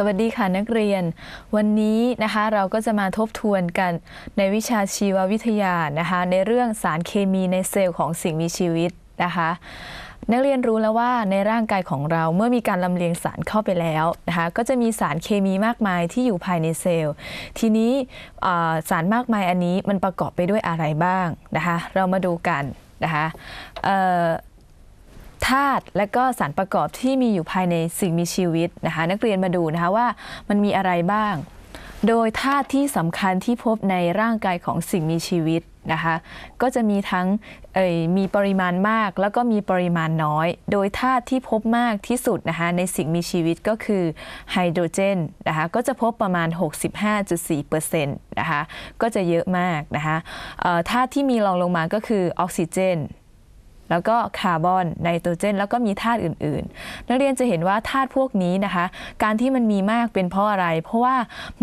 สวัสดีค่ะนักเรียนวันนี้นะคะเราก็จะมาทบทวนกันในวิชาชีววิทยานะคะในเรื่องสารเคมีในเซลล์ของสิ่งมีชีวิตนะคะนักเรียนรู้แล้วว่าในร่างกายของเราเมื่อมีการลำเลียงสารเข้าไปแล้วนะคะก็จะมีสารเคมีมากมายที่อยู่ภายในเซลล์ ทีนี้สารมากมายอันนี้มันประกอบไปด้วยอะไรบ้างนะคะเรามาดูกันนะคะธาตุและก็สารประกอบที่มีอยู่ภายในสิ่งมีชีวิตนะคะนักเรียนมาดูนะคะว่ามันมีอะไรบ้าง โดยธาตุที่สำคัญที่พบในร่างกายของสิ่งมีชีวิตนะคะก็จะมีทั้งมีปริมาณมากแล้วก็มีปริมาณน้อย โดยธาตุที่พบมากที่สุดนะคะในสิ่งมีชีวิตก็คือไฮโดรเจนนะคะก็จะพบประมาณ 65.4%นะคะก็จะเยอะมากนะคะธาตุที่มีรองลงมาก็คือออกซิเจนแล้วก็คาร์บอนไนโตรเจน แล้วก็มีธาตุอื่นๆ นักเรียนจะเห็นว่าธาตุพวกนี้นะคะ การที่มันมีมากเป็นเพราะอะไรเพราะว่า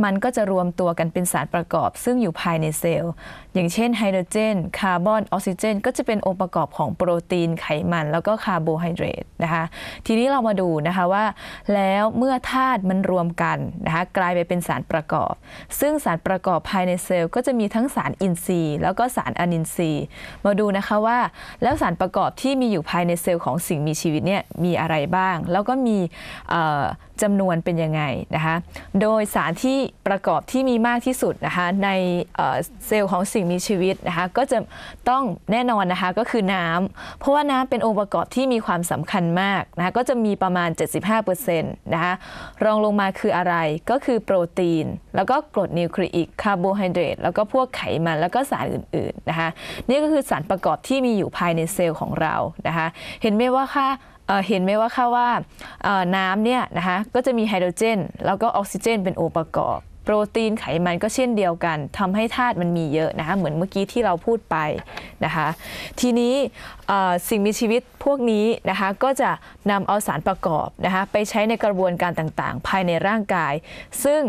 มันก็จะรวมตัวกันเป็นสารประกอบ ซึ่งอยู่ภายในเซลล์ อย่างเช่นไฮโดรเจนคาร์บอนออกซิเจนก็จะเป็นองค์ประกอบของโปรตีนไขมัน แล้วก็คาร์โบไฮเดรตนะคะ ทีนี้เรามาดูนะคะว่า แล้วเมื่อธาตุมันรวมกันนะคะกลายไปเป็นสารประกอบ ซึ่งสารประกอบภายในเซลล์ก็จะมีทั้งสารอินทรีย์ แล้วก็สารอนินทรีย์ มาดูนะคะว่าแล้วสารประกอบกอบที่มีอยู่ภายในเซลล์ของสิ่งมีชีวิตเนี่ยมีอะไรบ้าง แล้วก็มีจำนวนเป็นยังไงนะคะโดยสารที่ประกอบที่มีมากที่สุดนะคะในเซลล์ของสิ่งมีชีวิตนะคะก็จะต้องแน่นอนนะคะก็คือน้ำเพราะว่าน้ำเป็นองค์ประกอบที่มีความสำคัญมากนะคะก็จะมีประมาณ 75%นะคะรองลงมาคืออะไรก็คือโปรตีนแล้วก็กรดนิวคลีอิกคาร์โบไฮเดรตแล้วก็พวกไขมันแล้วก็สารอื่นๆนะคะนี่ก็คือสารประกอบที่มีอยู่ภายในเซลล์ของของเรานะคะเห็นไหมว่าค่าเห็นไหมว่าค่าว่าน้ำเนี่ยนะคะก็จะมีไฮโดรเจน แล้วก็ออกซิเจนเป็นองค์ประกอบ โปรตีนไขมันก็เช่นเดียวกัน ทำให้ธาตุมันมีเยอะนะคะเหมือนเมื่อกี้ที่เราพูดไปนะคะทีนี้สิ่งมีชีวิตพวกนี้นะคะก็จะนำเอาสารประกอบนะคะไปใช้ในกระบวนการต่างๆ ภายในร่างกาย ซึ่ง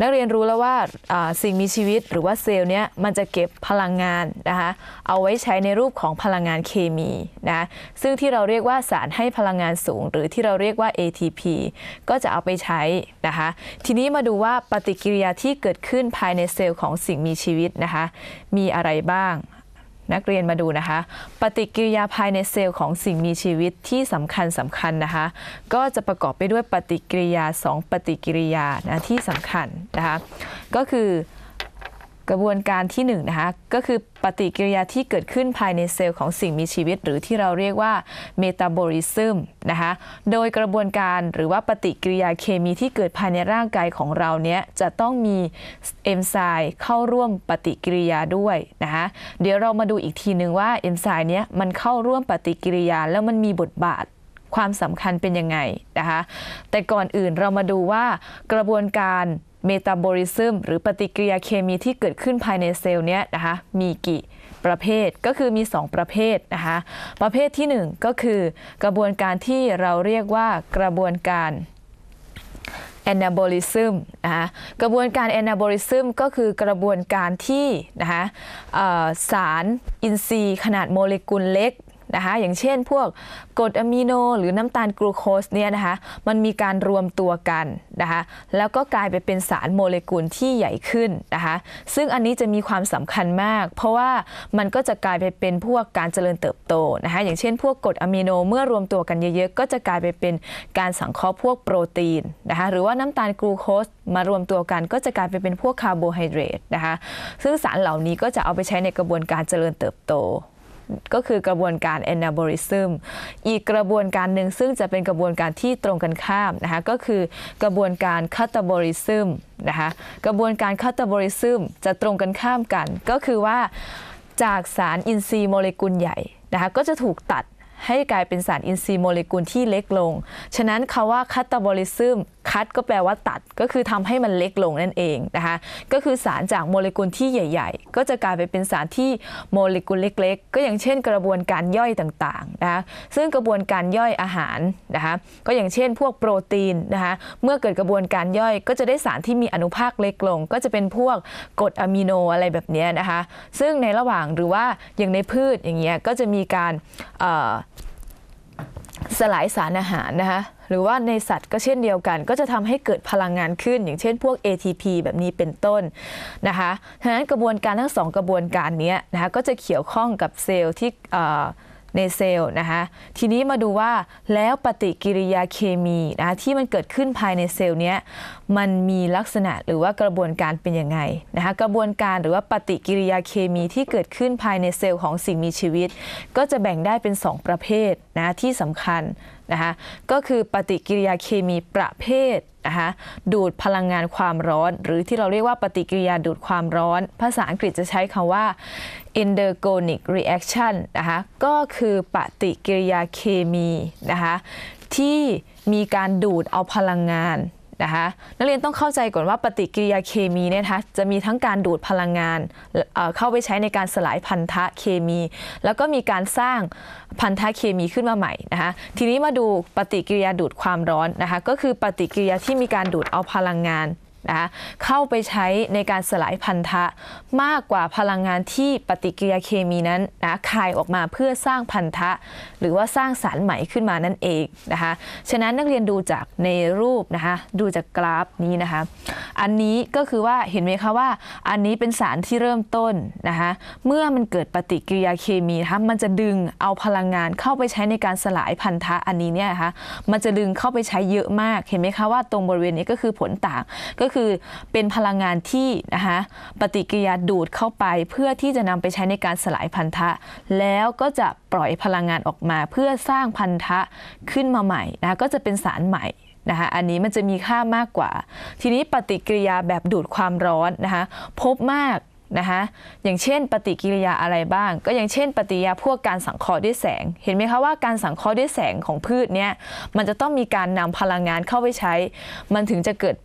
นักเรียนรู้แล้วว่าสิ่งมีชีวิตหรือว่าเซลล์เนี้ยมันจะเก็บพลังงานนะคะเอาไว้ใช้ในรูปของพลังงานเคมีนะซึ่งที่เราเรียกว่าสารให้พลังงานสูง หรือที่เราเรียกว่า ATP ก็จะเอาไปใช้ นะคะทีนี้มาดูว่าปฏิกิริยาที่เกิดขึ้นภายในเซลล์ของสิ่งมีชีวิตนะคะมีอะไรบ้างนักเรียนมาดูนะคะ ปฏิกิริยาภายในเซลล์ของสิ่งมีชีวิตที่สำคัญสำคัญนะคะ ก็จะประกอบไปด้วยปฏิกิริยา 2 ปฏิกิริยานะที่สำคัญนะคะ ก็คือกระบวนการที่1นนะคะก็คือปฏิกิริยาที่เกิดขึ้นภายในเซลล์ของสิ่งมีชีวิต หรือที่เราเรียกว่าเมตาบอลิซึมนะคะโดยกระบวนการหรือว่าปฏิกิริยาเคมีที่เกิดภายในร่างกายของเราเนี้ยจะต้องมีเอนไซม์เข้าร่วมปฏิกิริยาด้วยนะคะเดี๋ยวเรามาดูอีกทีหนึ่งว่าเอนไซม์เนี้ยมันเข้าร่วมปฏิกิริยา แล้วมันมีบทบาทความสำคัญเป็นยังไงนะคะแต่ก่อนอื่นเรามาดูว่ากระบวนการเมตาบอลิซึมหรือปฏิกิริยาเคมีที่เกิดขึ้นภายในเซลล์เนี้ยนะคะมีกี่ประเภทก็คือมี 2 ประเภทนะคะประเภทที่1ก็คือกระบวนการที่เราเรียกว่ากระบวนการแอนนาบอลิซึมนะคะกระบวนการแอนนาบอลิซึมก็คือกระบวนการที่นะคะสาร อินทรีย์ ขนาดโมเลกุลเล็กนะคะอย่างเช่นพวกกรดอะมิโน หรือน้ำตาลกลูโคสเนี่ยนะคะมันมีการรวมตัวกันนะคะแล้วก็กลายไปเป็นสารโมเลกุลที่ใหญ่ขึ้นนะคะซึ่งอันนี้จะมีความสำคัญมาก เพราะว่ามันก็จะกลายไปเป็นพวกการเจริญเติบโตนะคะอย่างเช่นพวกกรดอะมิโน เมื่อรวมตัวกันเยอะๆก็จะกลายไปเป็นการสังเคราะห์พวกโปรตีนนะคะหรือว่าน้ำตาลกลูโคสมารวมตัวกัน ก็จะกลายไปเป็นพวกคาร์โบไฮเดรตนะคะซึ่งสารเหล่านี้ก็จะเอาไปใช้ในกระบวนการเจริญเติบโตก็คือกระบวนการ anabolism อีกกระบวนการหนึ่งซึ่งจะเป็นกระบวนการที่ตรงกันข้ามนะคะก็คือกระบวนการ catabolism นะคะกระบวนการ catabolism จะตรงกันข้ามกัน ก็คือว่าจากสารอินทรีย์โมเลกุลใหญ่นะคะก็จะถูกตัดให้กลายเป็นสารอินทรีย์โมเลกุลที่เล็กลง ฉะนั้นคาว่าคัตตาบอลิซึมคัตก็แปลว่าตัด ก็คือทำให้มันเล็กลงนั่นเองนะคะ ก็คือสารจากโมเลกุลที่ใหญ่ ๆ ก็จะกลายไปเป็นสารที่โมเลกุลเล็ก ๆ ก็อย่างเช่นกระบวนการย่อยต่างๆ นะคะ ซึ่งกระบวนการย่อยอาหารนะคะ ก็อย่างเช่น พวกโปรตีนนะคะ เมื่อเกิดกระบวนการย่อย ก็จะได้สารที่มีอนุภาคเล็กลง ก็จะเป็นพวกกรดอะมิโนอะไรแบบนี้นะคะ ซึ่งในระหว่างหรือว่าอย่างในพืชอย่างเงี้ยก็จะมีการสลายสารอาหารนะคะ หรือว่าในสัตว์ก็เช่นเดียวกัน ก็จะทำให้เกิดพลังงานขึ้นอย่างเช่นพวก ATP แบบนี้เป็นต้นนะคะฉะนั้นกระบวนการทั้งสองกระบวนการนี้นะคะก็จะเกี่ยวข้องกับเซลล์ที่ในเซลล์นะคะทีนี้มาดูว่าแล้วปฏิกิริยาเคมีนะที่มันเกิดขึ้นภายในเซลล์เนี้ยมันมีลักษณะหรือว่ากระบวนการเป็นยังไงนะคะกระบวนการหรือว่าปฏิกิริยาเคมีที่เกิดขึ้นภายในเซลล์ของสิ่งมีชีวิต ก็จะแบ่งได้เป็น 2 ประเภทนะที่สำคัญนะคะก็คือปฏิกิริยาเคมีประเภทนะคะดูดพลังงานความร้อน หรือที่เราเรียกว่าปฏิกิริยาดูดความร้อน ภาษาอังกฤษจะใช้คำว่า endergonic reaction นะคะก็คือปฏิกิริยาเคมีนะคะ ที่มีการดูดเอาพลังงานนะคะนักเรียนต้องเข้าใจก่อนว่าปฏิกิริยาเคมีเนี่ยนะคะจะมีทั้งการดูดพลังงานเเข้าไปใช้ในการสลายพันธะเคมี แล้วก็มีการสร้างพันธะเคมีขึ้นมาใหม่นะคะทีนี้มาดูปฏิกิริยาดูดความร้อนนะคะ ก็คือปฏิกิริยาที่มีการดูดเอาพลังงานนะคะเข้าไปใช้ในการสลายพันธะมากกว่าพลังงานที่ปฏิกิริยาเคมีนั้นนะคายออกมาเพื่อสร้างพันธะ หรือว่าสร้างสารใหม่ขึ้นมานั่นเองนะคะฉะนั้นนักเรียนดูจากในรูปนะคะดูจากกราฟนี้นะคะอันนี้ก็คือว่าเห็นไหมคะว่าอันนี้เป็นสารที่เริ่มต้นนะคะเมื่อมันเกิดปฏิกิริยาเคมีนะคะมันจะดึงเอาพลังงานเข้าไปใช้ในการสลายพันธะอันนี้เนี่ยนะคะมันจะดึงเข้าไปใช้เยอะมากเห็นไหมคะว่าตรงบริเวณนี้ก็คือผลต่างก็คืคือเป็นพลังงานที่นะคะปฏิกิริยาดูดเข้าไปเพื่อที่จะนำไปใช้ในการสลายพันธะ แล้วก็จะปล่อยพลังงานออกมาเพื่อสร้างพันธะขึ้นมาใหม่นะก็จะเป็นสารใหม่นะคะอันนี้มันจะมีค่ามากกว่า ทีนี้ปฏิกิริยาแบบดูดความร้อนนะคะพบมากนะคะอย่างเช่น ปฏิกิริยาอะไรบ้าง ก็อย่างเช่น ปฏิกิริยาพวกการสังเคราะห์ด้วยแสง เห็นไหมคะว่าการสังเคราะห์ด้วยแสงของพืชเนี่ยมันจะต้องมีการนำพลังงานเข้าไปใช้ มันถึงจะเกิด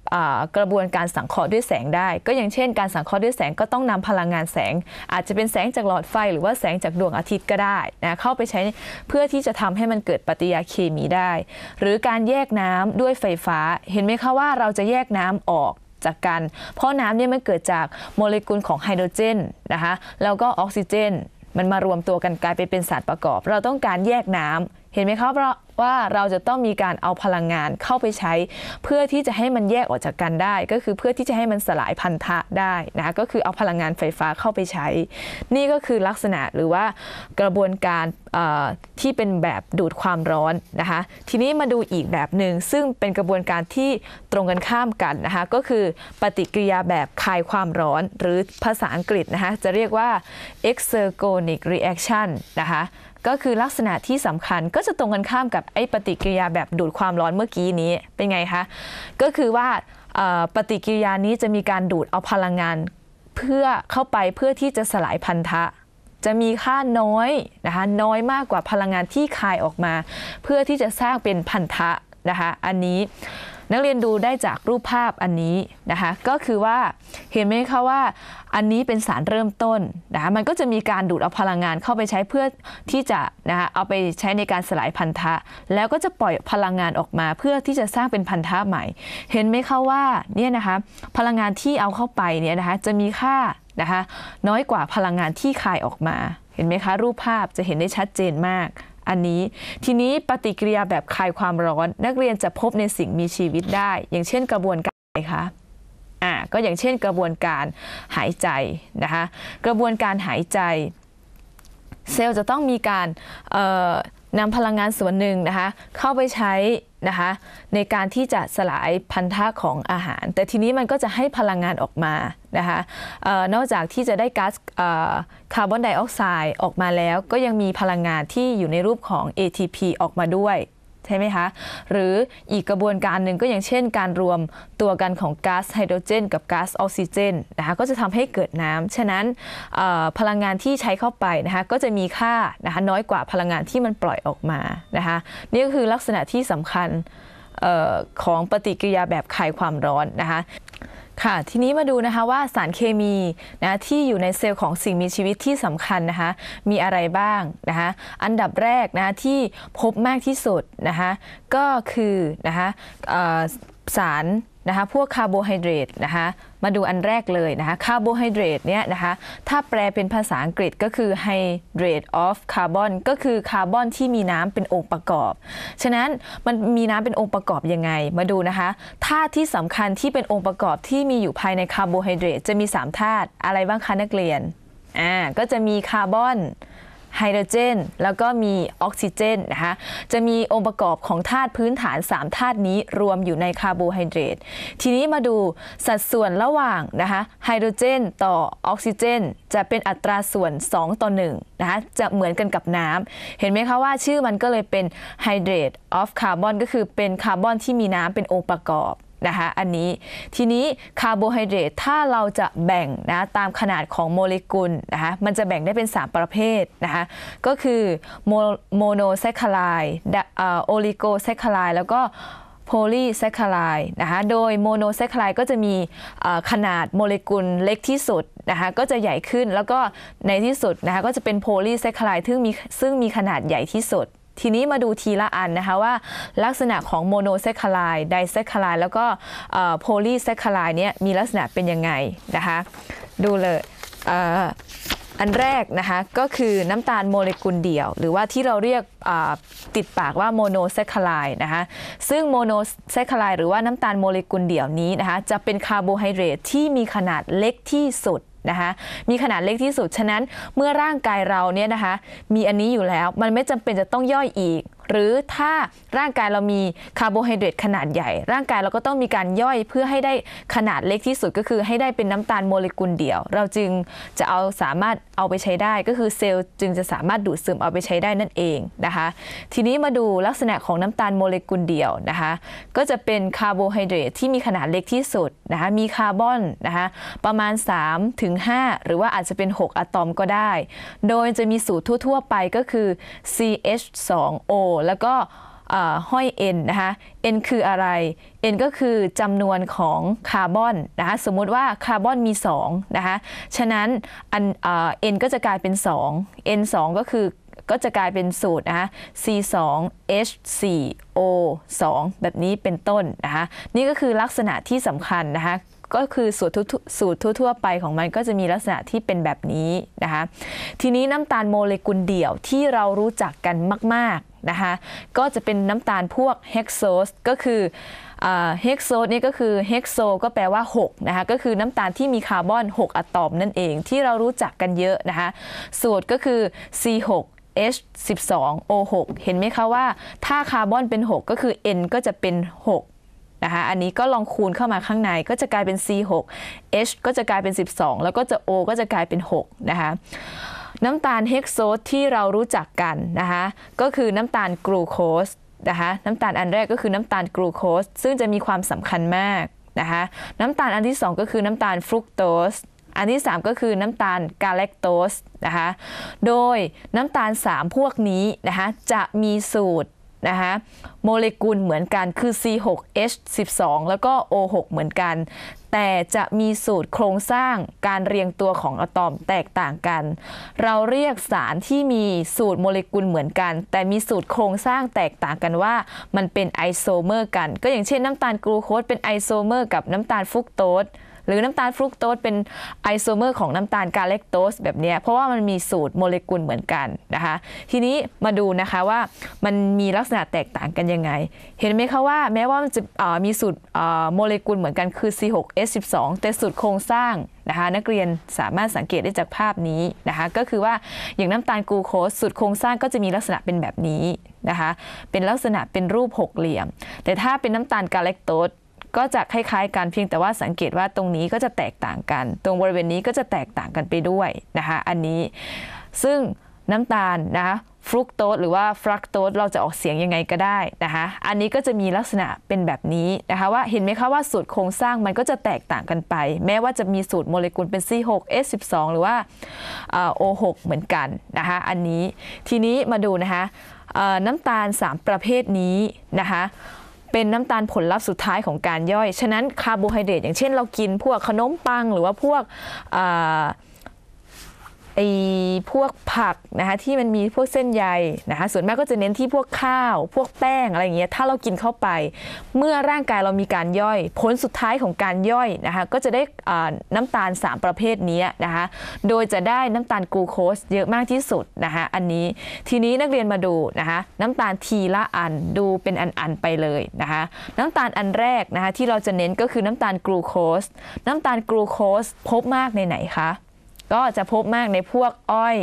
กระบวนการสังเคราะห์ด้วยแสงได้ ก็อย่างเช่น การสังเคราะห์ด้วยแสงก็ต้องนำพลังงานแสง อาจจะเป็นแสงจากหลอดไฟหรือว่าแสงจากดวงอาทิตย์ก็ได้นะเข้าไปใช้เพื่อที่จะทำให้มันเกิดปฏิกิริยาเคมีได้ หรือการแยกน้ำด้วยไฟฟ้าเห็นไหมคะว่าเราจะแยกน้ำออกจากกันเพราะน้ำเนี่ยมันเกิดจากโมเลกุลของไฮโดรเจนนะคะแล้วก็ออกซิเจนมันมารวมตัวกันกลายไปเป็นสารประกอบ เราต้องการแยกน้ำเห็นไหมครับว่าเราจะต้องมีการเอาพลังงานเข้าไปใช้ เพื่อที่จะให้มันแยกออกจากกันได้ ก็คือเพื่อที่จะให้มันสลายพันธะได้นะก็คือเอาพลังงานไฟฟ้าเข้าไปใช้ นี่ก็คือลักษณะหรือว่ากระบวนการที่เป็นแบบดูดความร้อนนะคะ ทีนี้มาดูอีกแบบหนึ่งซึ่งเป็นกระบวนการที่ตรงกันข้ามกันนะคะก็คือปฏิกิริยาแบบคายความร้อนหรือภาษาอังกฤษนะคะจะเรียกว่า exergonic reaction นะคะก็คือ ลักษณะที่สำคัญก็จะตรงกันข้ามกับไอ้ปฏิกิริยาแบบดูดความร้อนเมื่อกี้นี้เป็นไงคะ ก็คือว่าปฏิกิริยานี้จะมีการดูดเอาพลังงาน เพื่อเข้าไปเพื่อที่จะสลายพันธะ จะมีค่าน้อยนะคะน้อยมากกว่าพลังงานที่คายออกมา เพื่อที่จะสร้างเป็นพันธะนะคะ อันนี้นักเรียนดูได้จากรูปภาพอันนี้นะคะก็คือว่าเห็นไหมคะว่าอันนี้เป็นสารเริ่มต้นนะคะมันก็จะมีการดูดเอาพลังงานเข้าไปใช้เพื่อที่จะนะคะเอาไปใช้ในการสลายพันธะ แล้วก็จะปล่อยพลังงานออกมาเพื่อที่จะสร้างเป็นพันธะใหม่ เห็นไหมคะว่าเนี่ยนะคะพลังงานที่เอาเข้าไปเนี่ยนะคะจะมีค่านะคะน้อยกว่าพลังงานที่คายออกมาเห็นไหมคะรูปภาพจะเห็นได้ชัดเจนมากอันนี้ทีนี้ปฏิกิริยาแบบคลายความร้อนนักเรียนจะพบในสิ่งมีชีวิตได้ อย่างเช่นกระบวนการอะไรคะอ่าก็อย่างเช่นกระบวนการหายใจนะคะกระบวนการหายใจ เซลล์จะต้องมีการนำพลังงานส่วนหนึ่งนะคะเข้าไปใช้นะคะในการที่จะสลายพันธะของอาหาร แต่ทีนี้มันก็จะให้พลังงานออกมานะคะนอกจากที่จะได้ก๊าซคาร์บอนไดออกไซด์ออกมาแล้ว ก็ยังมีพลังงานที่อยู่ในรูปของ ATP ออกมาด้วยใช่ไหมคะ หรืออีกกระบวนการหนึ่งก็อย่างเช่นการรวมตัวกันของก๊าซไฮโดรเจนกับก๊าซออกซิเจนนะคะ ก็จะทำให้เกิดน้ำฉะนั้นพลังงานที่ใช้เข้าไปนะคะก็จะมีค่านะคะน้อยกว่าพลังงานที่มันปล่อยออกมานะคะนี่ก็คือลักษณะที่สำคัญของปฏิกิริยาแบบคายความร้อนนะคะค่ะ ทีนี้มาดูนะคะว่าสารเคมีนะที่อยู่ในเซลล์ของสิ่งมีชีวิตที่สำคัญนะคะมีอะไรบ้างนะคะอันดับแรกนะะที่พบมากที่สุดนะคะก็คือนะคะสาร นะคะพวกคาร์โบไฮเดรตนะคะ มาดูอันแรกเลยนะคะคาร์โบไฮเดรตเนี่ยนะคะถ้าแปลเป็นภาษาอังกฤษก็คือไฮเดรตออฟคาร์บอนก็คือคาร์บอนที่มีน้ำเป็นองค์ประกอบฉะนั้นมันมีน้ำเป็นองค์ประกอบยังไงมาดูนะคะธาตุที่สำคัญที่เป็นองค์ประกอบที่มีอยู่ภายในคาร์โบไฮเดรตจะมี3ธาตุอะไรบ้างคะนักเรียนอ่าก็จะมี คาร์บอนไฮโดรเจนแล้วก็มีออกซิเจนนะคะจะมีองค์ประกอบของธาตุพื้นฐาน3ธาตุนี้รวมอยู่ในคาร์โบไฮเดรตทีนี้มาดูสัดส่วนระหว่างนะคะไฮโดรเจนต่อออกซิเจนจะเป็นอัตราส่วน2ต่อ1นะคะจะเหมือนกันกับน้ำเห็นไหมคะว่าชื่อมันก็เลยเป็นไฮเดรตออฟคาร์บอนก็คือเป็นคาร์บอนที่มีน้ำเป็นองค์ประกอบนะคะอันนี้ทีนี้คาร์โบไฮเดรตถ้าเราจะแบ่งนะตามขนาดของโมเลกุลนะคะมันจะแบ่งได้เป็น 3 ประเภทนะคะก็คือโมโนแซคคาไลโอลิโกแซคคาไลแล้วก็โพลีแซคคาไลนะคะโดยโมโนแซคคาไลก็จะมีขนาดโมเลกุลเล็กที่สุดนะคะก็จะใหญ่ขึ้นแล้วก็ในที่สุดนะคะก็จะเป็นโพลีแซคคาไลซึ่งมีซึ่งมีขนาดใหญ่ที่สุดทีนี้มาดูทีละอันนะคะว่าลักษณะของโมโนเซคลายไดเซคลายแล้วก็โพลีเซคลายเนี่ยมีลักษณะเป็นยังไงนะคะดูเลยอันแรกนะคะก็คือน้ำตาลโมเลกุลเดี่ยว หรือว่าที่เราเรียกติดปากว่าโมโนเซคคลายนะคะซึ่งโมโนเซคคลายหรือว่าน้ำตาลโมเลกุลเดี่ยวนี้นะคะจะเป็นคาร์โบไฮเดรตที่มีขนาดเล็กที่สุดนะคะมีขนาดเล็กที่สุด ฉะนั้นเมื่อร่างกายเราเนี่ยนะคะมีอันนี้อยู่แล้วมันไม่จำเป็นจะต้องย่อยอีกหรือถ้าร่างกายเรามีคาร์โบไฮเดรตขนาดใหญ่ ร่างกายเราก็ต้องมีการย่อยเพื่อให้ได้ขนาดเล็กที่สุดก็คือให้ได้เป็นน้ำตาลโมเลกุลเดียว เราจึงจะเอาสามารถเอาไปใช้ได้ก็คือเซลล์จึงจะสามารถดูดซึมเอาไปใช้ได้นั่นเองนะคะทีนี้มาดูลักษณะของน้ำตาลโมเลกุลเดียวนะคะก็จะเป็นคาร์โบไฮเดรตที่มีขนาดเล็กที่สุดนะคะมีคาร์บอนนะคะประมาณ3ถึง5หรือว่าอาจจะเป็น 6 อะตอมก็ได้ โดยจะมีสูตรทั่วๆไปก็คือ CH2O แล้วก็ห้อย n นะคะ n คืออะไร n ก็คือจำนวนของคาร์บอนนะคะสมมติว่าคาร์บอนมี 2 นะคะ ฉะนั้นอน n ก็จะกลายเป็น 2 n 2ก็คือก็จะกลายเป็นสูตรนะคะ C2H4O2 แบบนี้เป็นต้นนะคะ นี่ก็คือลักษณะที่สำคัญนะคะก็คือสูตรสูตรทั่วๆไปของมัน ก็จะมีลักษณะที่เป็นแบบนี้นะคะทีนี้น้ำตาลโมเลกุลเดี่ยวที่เรารู้จักกันมากๆนะคะก็จะเป็นน้ำตาลพวกเฮกโซสก็คือเฮกโซนี่ก็คือเฮกโซก็แปลว่า6นะคะก็คือน้ำตาลที่มีคาร์บอน 6 อะตอมนั่นเองที่เรารู้จักกันเยอะนะคะสูตรก็คือ C6 H12O6 เห็นไหมคะว่า ถ้าคาร์บอนเป็น 6 ก็คือ N ก็จะเป็น 6นะคะอันนี้ก็ลองคูณเข้ามาข้างในก็จะกลายเป็น C6 H ก็จะกลายเป็น 12 แล้วก็จะ O ก็จะกลายเป็น 6 นะคะน้ำตาลเฮกโซสที่เรารู้จักกันนะคะก็คือน้ำตาลกลูโคสนะคะน้ำตาลอันแรกก็คือน้ำตาลกลูโคสซึ่งจะมีความสำคัญมากนะคะน้ำตาลอันที่ 2 ก็คือน้ำตาลฟรุกโตส อันที่3ก็คือน้ำตาลกาเลกโตสนะคะโดยน้ำตาล 3 พวกนี้นะคะจะมีสูตรนะคะโมเลกุลเหมือนกันคือ C6H12 แล้วก็ O6 เหมือนกัน แต่จะมีสูตรโครงสร้างการเรียงตัวของอะตอมแตกต่างกัน เราเรียกสารที่มีสูตรโมเลกุลเหมือนกัน แต่มีสูตรโครงสร้างแตกต่างกันว่ามันเป็นไอโซเมอร์กัน ก็อย่างเช่นน้ำตาลกลูโคสเป็นไอโซเมอร์กับน้ำตาลฟุกโตสหรือน้ำตาลฟรุกโตสเป็นไอโซเมอร์ของน้ำตาลกาเลกโตสแบบนี้เพราะว่ามันมีสูตรโมเลกุลเหมือนกันนะคะทีนี้มาดูนะคะ ว่ามันมีลักษณะแตกต่างกันยังไง เห็นไหมคะว่าแม้ว่ามันจะมีสูตรโมเลกุลเหมือนกันคือ C6H12 แต่สูตรโครงสร้างนะคะนักเรียนสามารถสังเกตได้จากภาพนี้นะคะก็คือว่าอย่างน้ำตาลกลูโคสสูตรโครงสร้างก็จะมีลักษณะเป็นแบบนี้นะคะเป็นลักษณะเป็นรูปหกเหลี่ยมแต่ถ้าเป็นน้ำตาลกาเลกโตสก็จะคล้ายๆกัน เพียงแต่ว่าสังเกตว่าตรงนี้ก็จะแตกต่างกัน ตรงบริเวณนี้ก็จะแตกต่างกันไปด้วยนะคะอันนี้ซึ่งน้ำตาลนะคะฟรุกโตสหรือว่าฟรักโตสเราจะออกเสียงยังไงก็ได้นะคะอันนี้ก็จะมีลักษณะเป็นแบบนี้นะคะว่าเห็นไหมคะว่าสูตรโครงสร้างมันก็จะแตกต่างกันไป แม้ว่าจะมีสูตรโมเลกุลเป็น C6 h 1 2หรือว่า O6 เหมือนกันนะคะอันนี้ทีนี้มาดูนะคะน้ำตาล 3 ประเภทนี้นะคะเป็นน้ำตาลผลลัพธ์สุดท้ายของการย่อย ฉะนั้นคาร์โบไฮเดรตอย่างเช่นเรากินพวกขนมปังหรือว่าพวกไอ้พวกผักนะคะที่มันมีพวกเส้นใยนะคะส่วนมากก็จะเน้นที่พวกข้าว พวกแป้งอะไรอย่างเงี้ยถ้าเรากินเข้าไป เมื่อร่างกายเรามีการย่อย ผลสุดท้ายของการย่อยนะคะก็จะได้น้ำตาล 3 ประเภทนี้นะคะโดยจะได้น้ำตาลกลูโคสเยอะมากที่สุดนะคะอันนี้ทีนี้นักเรียนมาดูนะคะน้ำตาลทีละอันดูเป็นอันๆไปเลยนะคะน้ำตาลอันแรกนะคะที่เราจะเน้นก็คือน้ำตาลกลูโคสน้ำตาลกลูโคสพบมากในไหนคะก็จะพบมากในพวกอ้อย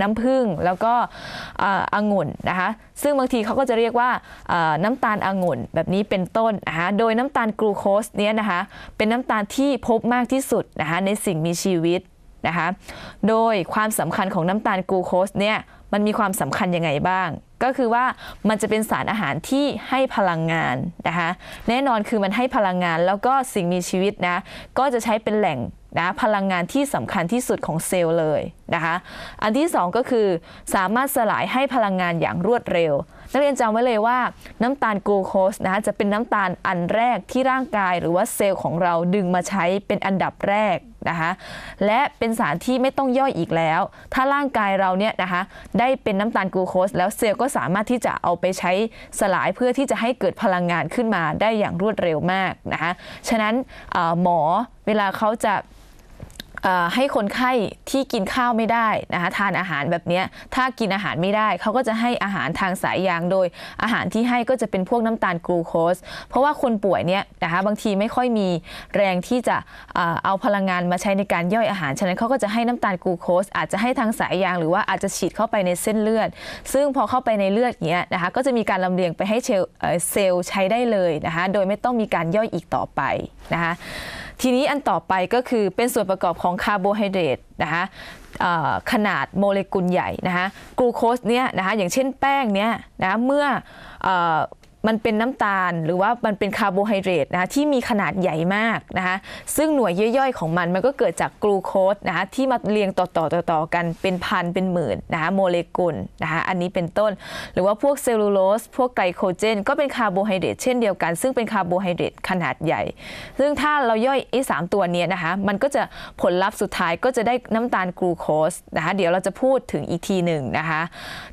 น้ำผึ้งแล้วก็องุ่นนะคะซึ่งบางทีเขาก็จะเรียกว่าน้ำตาลองุ่น แบบนี้เป็นต้นนะคะโดยน้ำตาลกลูโคสเนี้ยนะคะเป็นน้ำตาลที่พบมากที่สุดนะคะในสิ่งมีชีวิตนะคะโดยความสำคัญของน้ำตาลกลูโคสเนี่ยมันมีความสำคัญยังไงบ้างก็คือว่ามันจะเป็นสารอาหารที่ให้พลังงานนะคะแน่นอนคือมันให้พลังงานแล้วก็สิ่งมีชีวิต นะ ก็จะใช้เป็นแหล่งนะพลังงานที่สำคัญที่สุดของเซลเลยนะคะ อันที่ 2 ก็คือสามารถสลายให้พลังงานอย่างรวดเร็ว นักเรียนจำไว้เลยว่าน้ำตาลกลูโคสนะจะเป็นน้ำตาลอันแรกที่ร่างกายหรือว่าเซลล์ของเราดึงมาใช้เป็นอันดับแรกนะคะและเป็นสารที่ไม่ต้องย่อยอีกแล้ว ถ้าร่างกายเราเนี่ยนะคะได้เป็นน้ำตาลกลูโคสแล้วเซลล์ก็สามารถที่จะเอาไปใช้สลายเพื่อที่จะให้เกิดพลังงานขึ้นมาได้อย่างรวดเร็วมากนะคะฉะนั้นหมอเวลาเขาจะให้คนไข้ที่กินข้าวไม่ได้นะคะทานอาหารแบบนี้ถ้ากินอาหารไม่ได้เขาก็จะให้อาหารทางสายยางโดย อาหารที่ให้ก็จะเป็นพวกน้ำตาลกลูโคสเพราะว่าคนป่วยเนี่ยนะคะบางทีไม่ค่อยมีแรงที่จะเอาพลังงานมาใช้ในการย่อยอาหารฉะนั้นเขาก็จะให้น้ำตาลกลูโคสอาจจะให้ทางสายยางหรือว่าอาจจะฉีดเข้าไปในเส้นเลือดซึ่งพอเข้าไปในเลือดเนี้ยนะคะก็จะมีการลำเลียงไปให้เซลล์ใช้ได้เลยนะคะโดยไม่ต้องมีการย่อยอีกต่อไปนะคะทีนี้อันต่อไปก็คือเป็นส่วนประกอบของของคาร์โบไฮเดรตนะคะขนาดโมเลกุลใหญ่ นะคะกลูโคสเนี่ยนะคะอย่างเช่นแป้งเนี่ยนะเมื่อมันเป็นน้ำตาลหรือว่ามันเป็นคาร์โบไฮเดรตนะคะที่มีขนาดใหญ่มากนะคะซึ่งหน่วยย่อยๆของมันมันก็เกิดจากกลูโคสนะคะที่มาเรียงต่อๆต่อๆกันเป็นพันเป็นหมื่นนะคะโมเลกุลนะคะอันนี้เป็นต้น หรือว่าพวกเซลลูโลสพวกไกลโคเจน ก็เป็นคาร์โบไฮเดรตเช่นเดียวกัน ซึ่งเป็นคาร์โบไฮเดรตขนาดใหญ่ ซึ่งถ้าเราย่อยไอ้สตัวนี้นะคะมันก็จะผลลัพธ์สุดท้ายก็จะได้น้ำตาลกลูโคสนะคะเดี๋ยวเราจะพูดถึงอีกทีหนึ่งนะคะ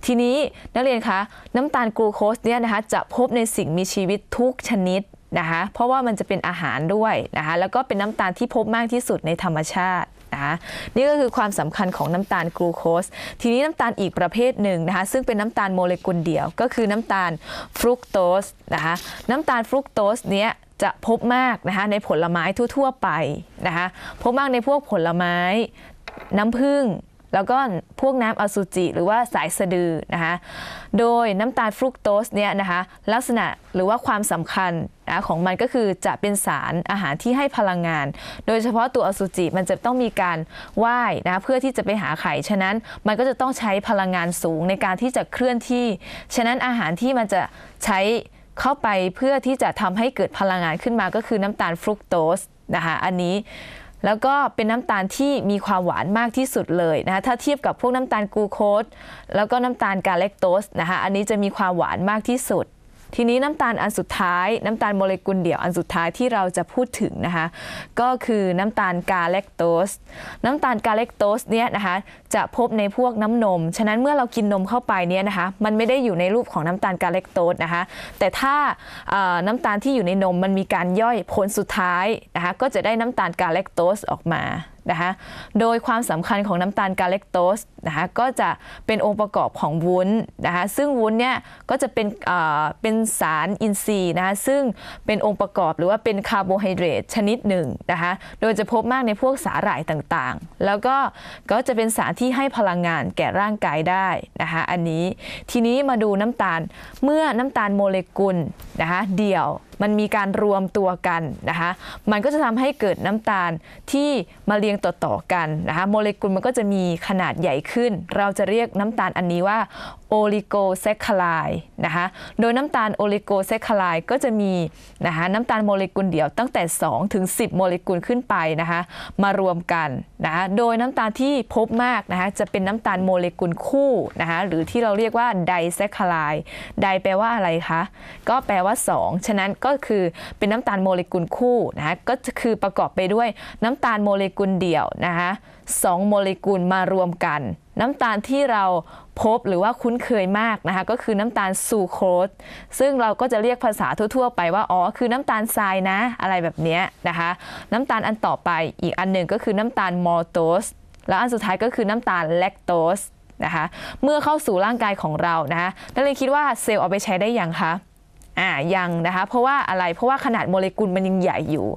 ทีนี้นักเรียนคะน้ำตาลกลูโคสเนี่ยนะคะจะพบในสิ่งมีชีวิตทุกชนิดนะคะ เพราะว่ามันจะเป็นอาหารด้วยนะคะ แล้วก็เป็นน้ำตาลที่พบมากที่สุดในธรรมชาตินะคะนี่ก็คือความสำคัญของน้ำตาลกลูโคส ทีนี้น้ำตาลอีกประเภทหนึ่งนะคะ ซึ่งเป็นน้ำตาลโมเลกุลเดียว ก็คือ น้ำตาลฟรุกโตสนะคะ น้ำตาลฟรุกโตสเนี้ยจะพบมากนะคะในผลไม้ทั่วๆไปนะคะ พบมากในพวกผลไม้น้ำผึ้งแล้วก็พวกน้ำอสุจิ หรือว่าสายสะดือนะคะ โดยน้ำตาลฟรุกโตสเนี่ยนะคะลักษณะหรือว่าความสำคัญนะของมันก็คือจะเป็นสารอาหารที่ให้พลังงาน โดยเฉพาะตัวอสุจิมันจะต้องมีการว่ายนะเพื่อที่จะไปหาไข่ฉะนั้นมันก็จะต้องใช้พลังงานสูง ในการที่จะเคลื่อนที่ฉะนั้นอาหารที่มันจะใช้เข้าไปเพื่อที่จะทำให้เกิดพลังงานขึ้นมาก็คือน้ำตาลฟรุกโตสนะคะอันนี้แล้วก็เป็นน้ำตาลที่มีความหวานมากที่สุดเลยนะคะถ้าเทียบกับพวกน้ำตาลกูโคสแล้วก็น้ำตาลกาเลกโตสนะคะอันนี้จะมีความหวานมากที่สุดทีนี้น้ำตาลอันสุดท้าย น้ำตาลโมเลกุลเดี่ยวอันสุดท้ายที่เราจะพูดถึงนะคะก็คือน้ำตาลกาเลกโตสน้ำตาลกาเลกโตสเนี่ยนะคะจะพบในพวกน้ำนมฉะนั้นเมื่อเรากินนมเข้าไปเนี่ยนะคะมันไม่ได้อยู่ในรูปของน้ำตาลกาเลกโตสนะคะแต่ถ้าน้ำตาลที่อยู่ในนมมันมีการย่อยผลสุดท้ายนะคะก็จะได้น้ำตาลกาเลกโตสออกมานะคะโดยความสำคัญของน้ำตาลกาเลกโตสนะคะก็จะเป็นองค์ประกอบของวุ้นนะคะซึ่งวุ้นเนี่ยก็จะเป็นเป็นสารอินทรีย์นะคะซึ่งเป็นองค์ประกอบหรือว่าเป็นคาร์โบไฮเดรตชนิดหนึ่งนะคะโดยจะพบมากในพวกสาหร่ายต่างๆ แล้วก็ก็จะเป็นสารที่ให้พลังงานแก่ร่างกายได้นะคะอันนี้ทีนี้มาดูน้ำตาลเมื่อน้ำตาลโมเลกุลนะคะเดี่ยวมันมีการรวมตัวกันนะคะมันก็จะทำให้เกิดน้ำตาลที่มาเรียงต่อๆกันนะคะโมเลกุลมันก็จะมีขนาดใหญ่ขึ้นขึ้นเราจะเรียกน้ำตาลอันนี้ว่าโอลิโกแซคคลายนะคะโดยน้ำตาลโอลิโกแซคคลายก็จะมีนะคะน้ำตาลโมเลกุลเดียวตั้งแต่2ถึง10 โมเลกุลขึ้นไปนะคะมารวมกันนะคะโดยน้ำตาลที่พบมากนะคะจะเป็นน้ำตาลโมเลกุลคู่นะคะหรือที่เราเรียกว่าไดแซคคลายไดแปลว่าอะไรคะก็แปลว่า 2 ฉะนั้นก็คือเป็นน้ำตาลโมเลกุลคู่นะคะก็คือประกอบไปด้วยน้ำตาลโมเลกุลเดี่ยวนะคะสองโมเลกุลมารวมกันน้ำตาลที่เราพบหรือว่าคุ้นเคยมากนะคะก็คือน้ำตาลซูโครสซึ่งเราก็จะเรียกภาษาทั่วๆไปว่าอ๋อคือน้ำตาลทรายนะอะไรแบบนี้นะคะ น้ำตาลอันต่อไปอีกอันหนึ่งก็คือน้ำตาลมอโตสแล้วอันสุดท้ายก็คือน้ำตาลแลคโตสนะคะเมื่อเข้าสู่ร่างกายของเรานะคะนักเรียนคิดว่าเซลล์เอาไปใช้ได้อย่างคะอ่า ยังนะคะ เพราะว่าอะไร เพราะว่าขนาดโมเลกุลมันยังใหญ่อยู่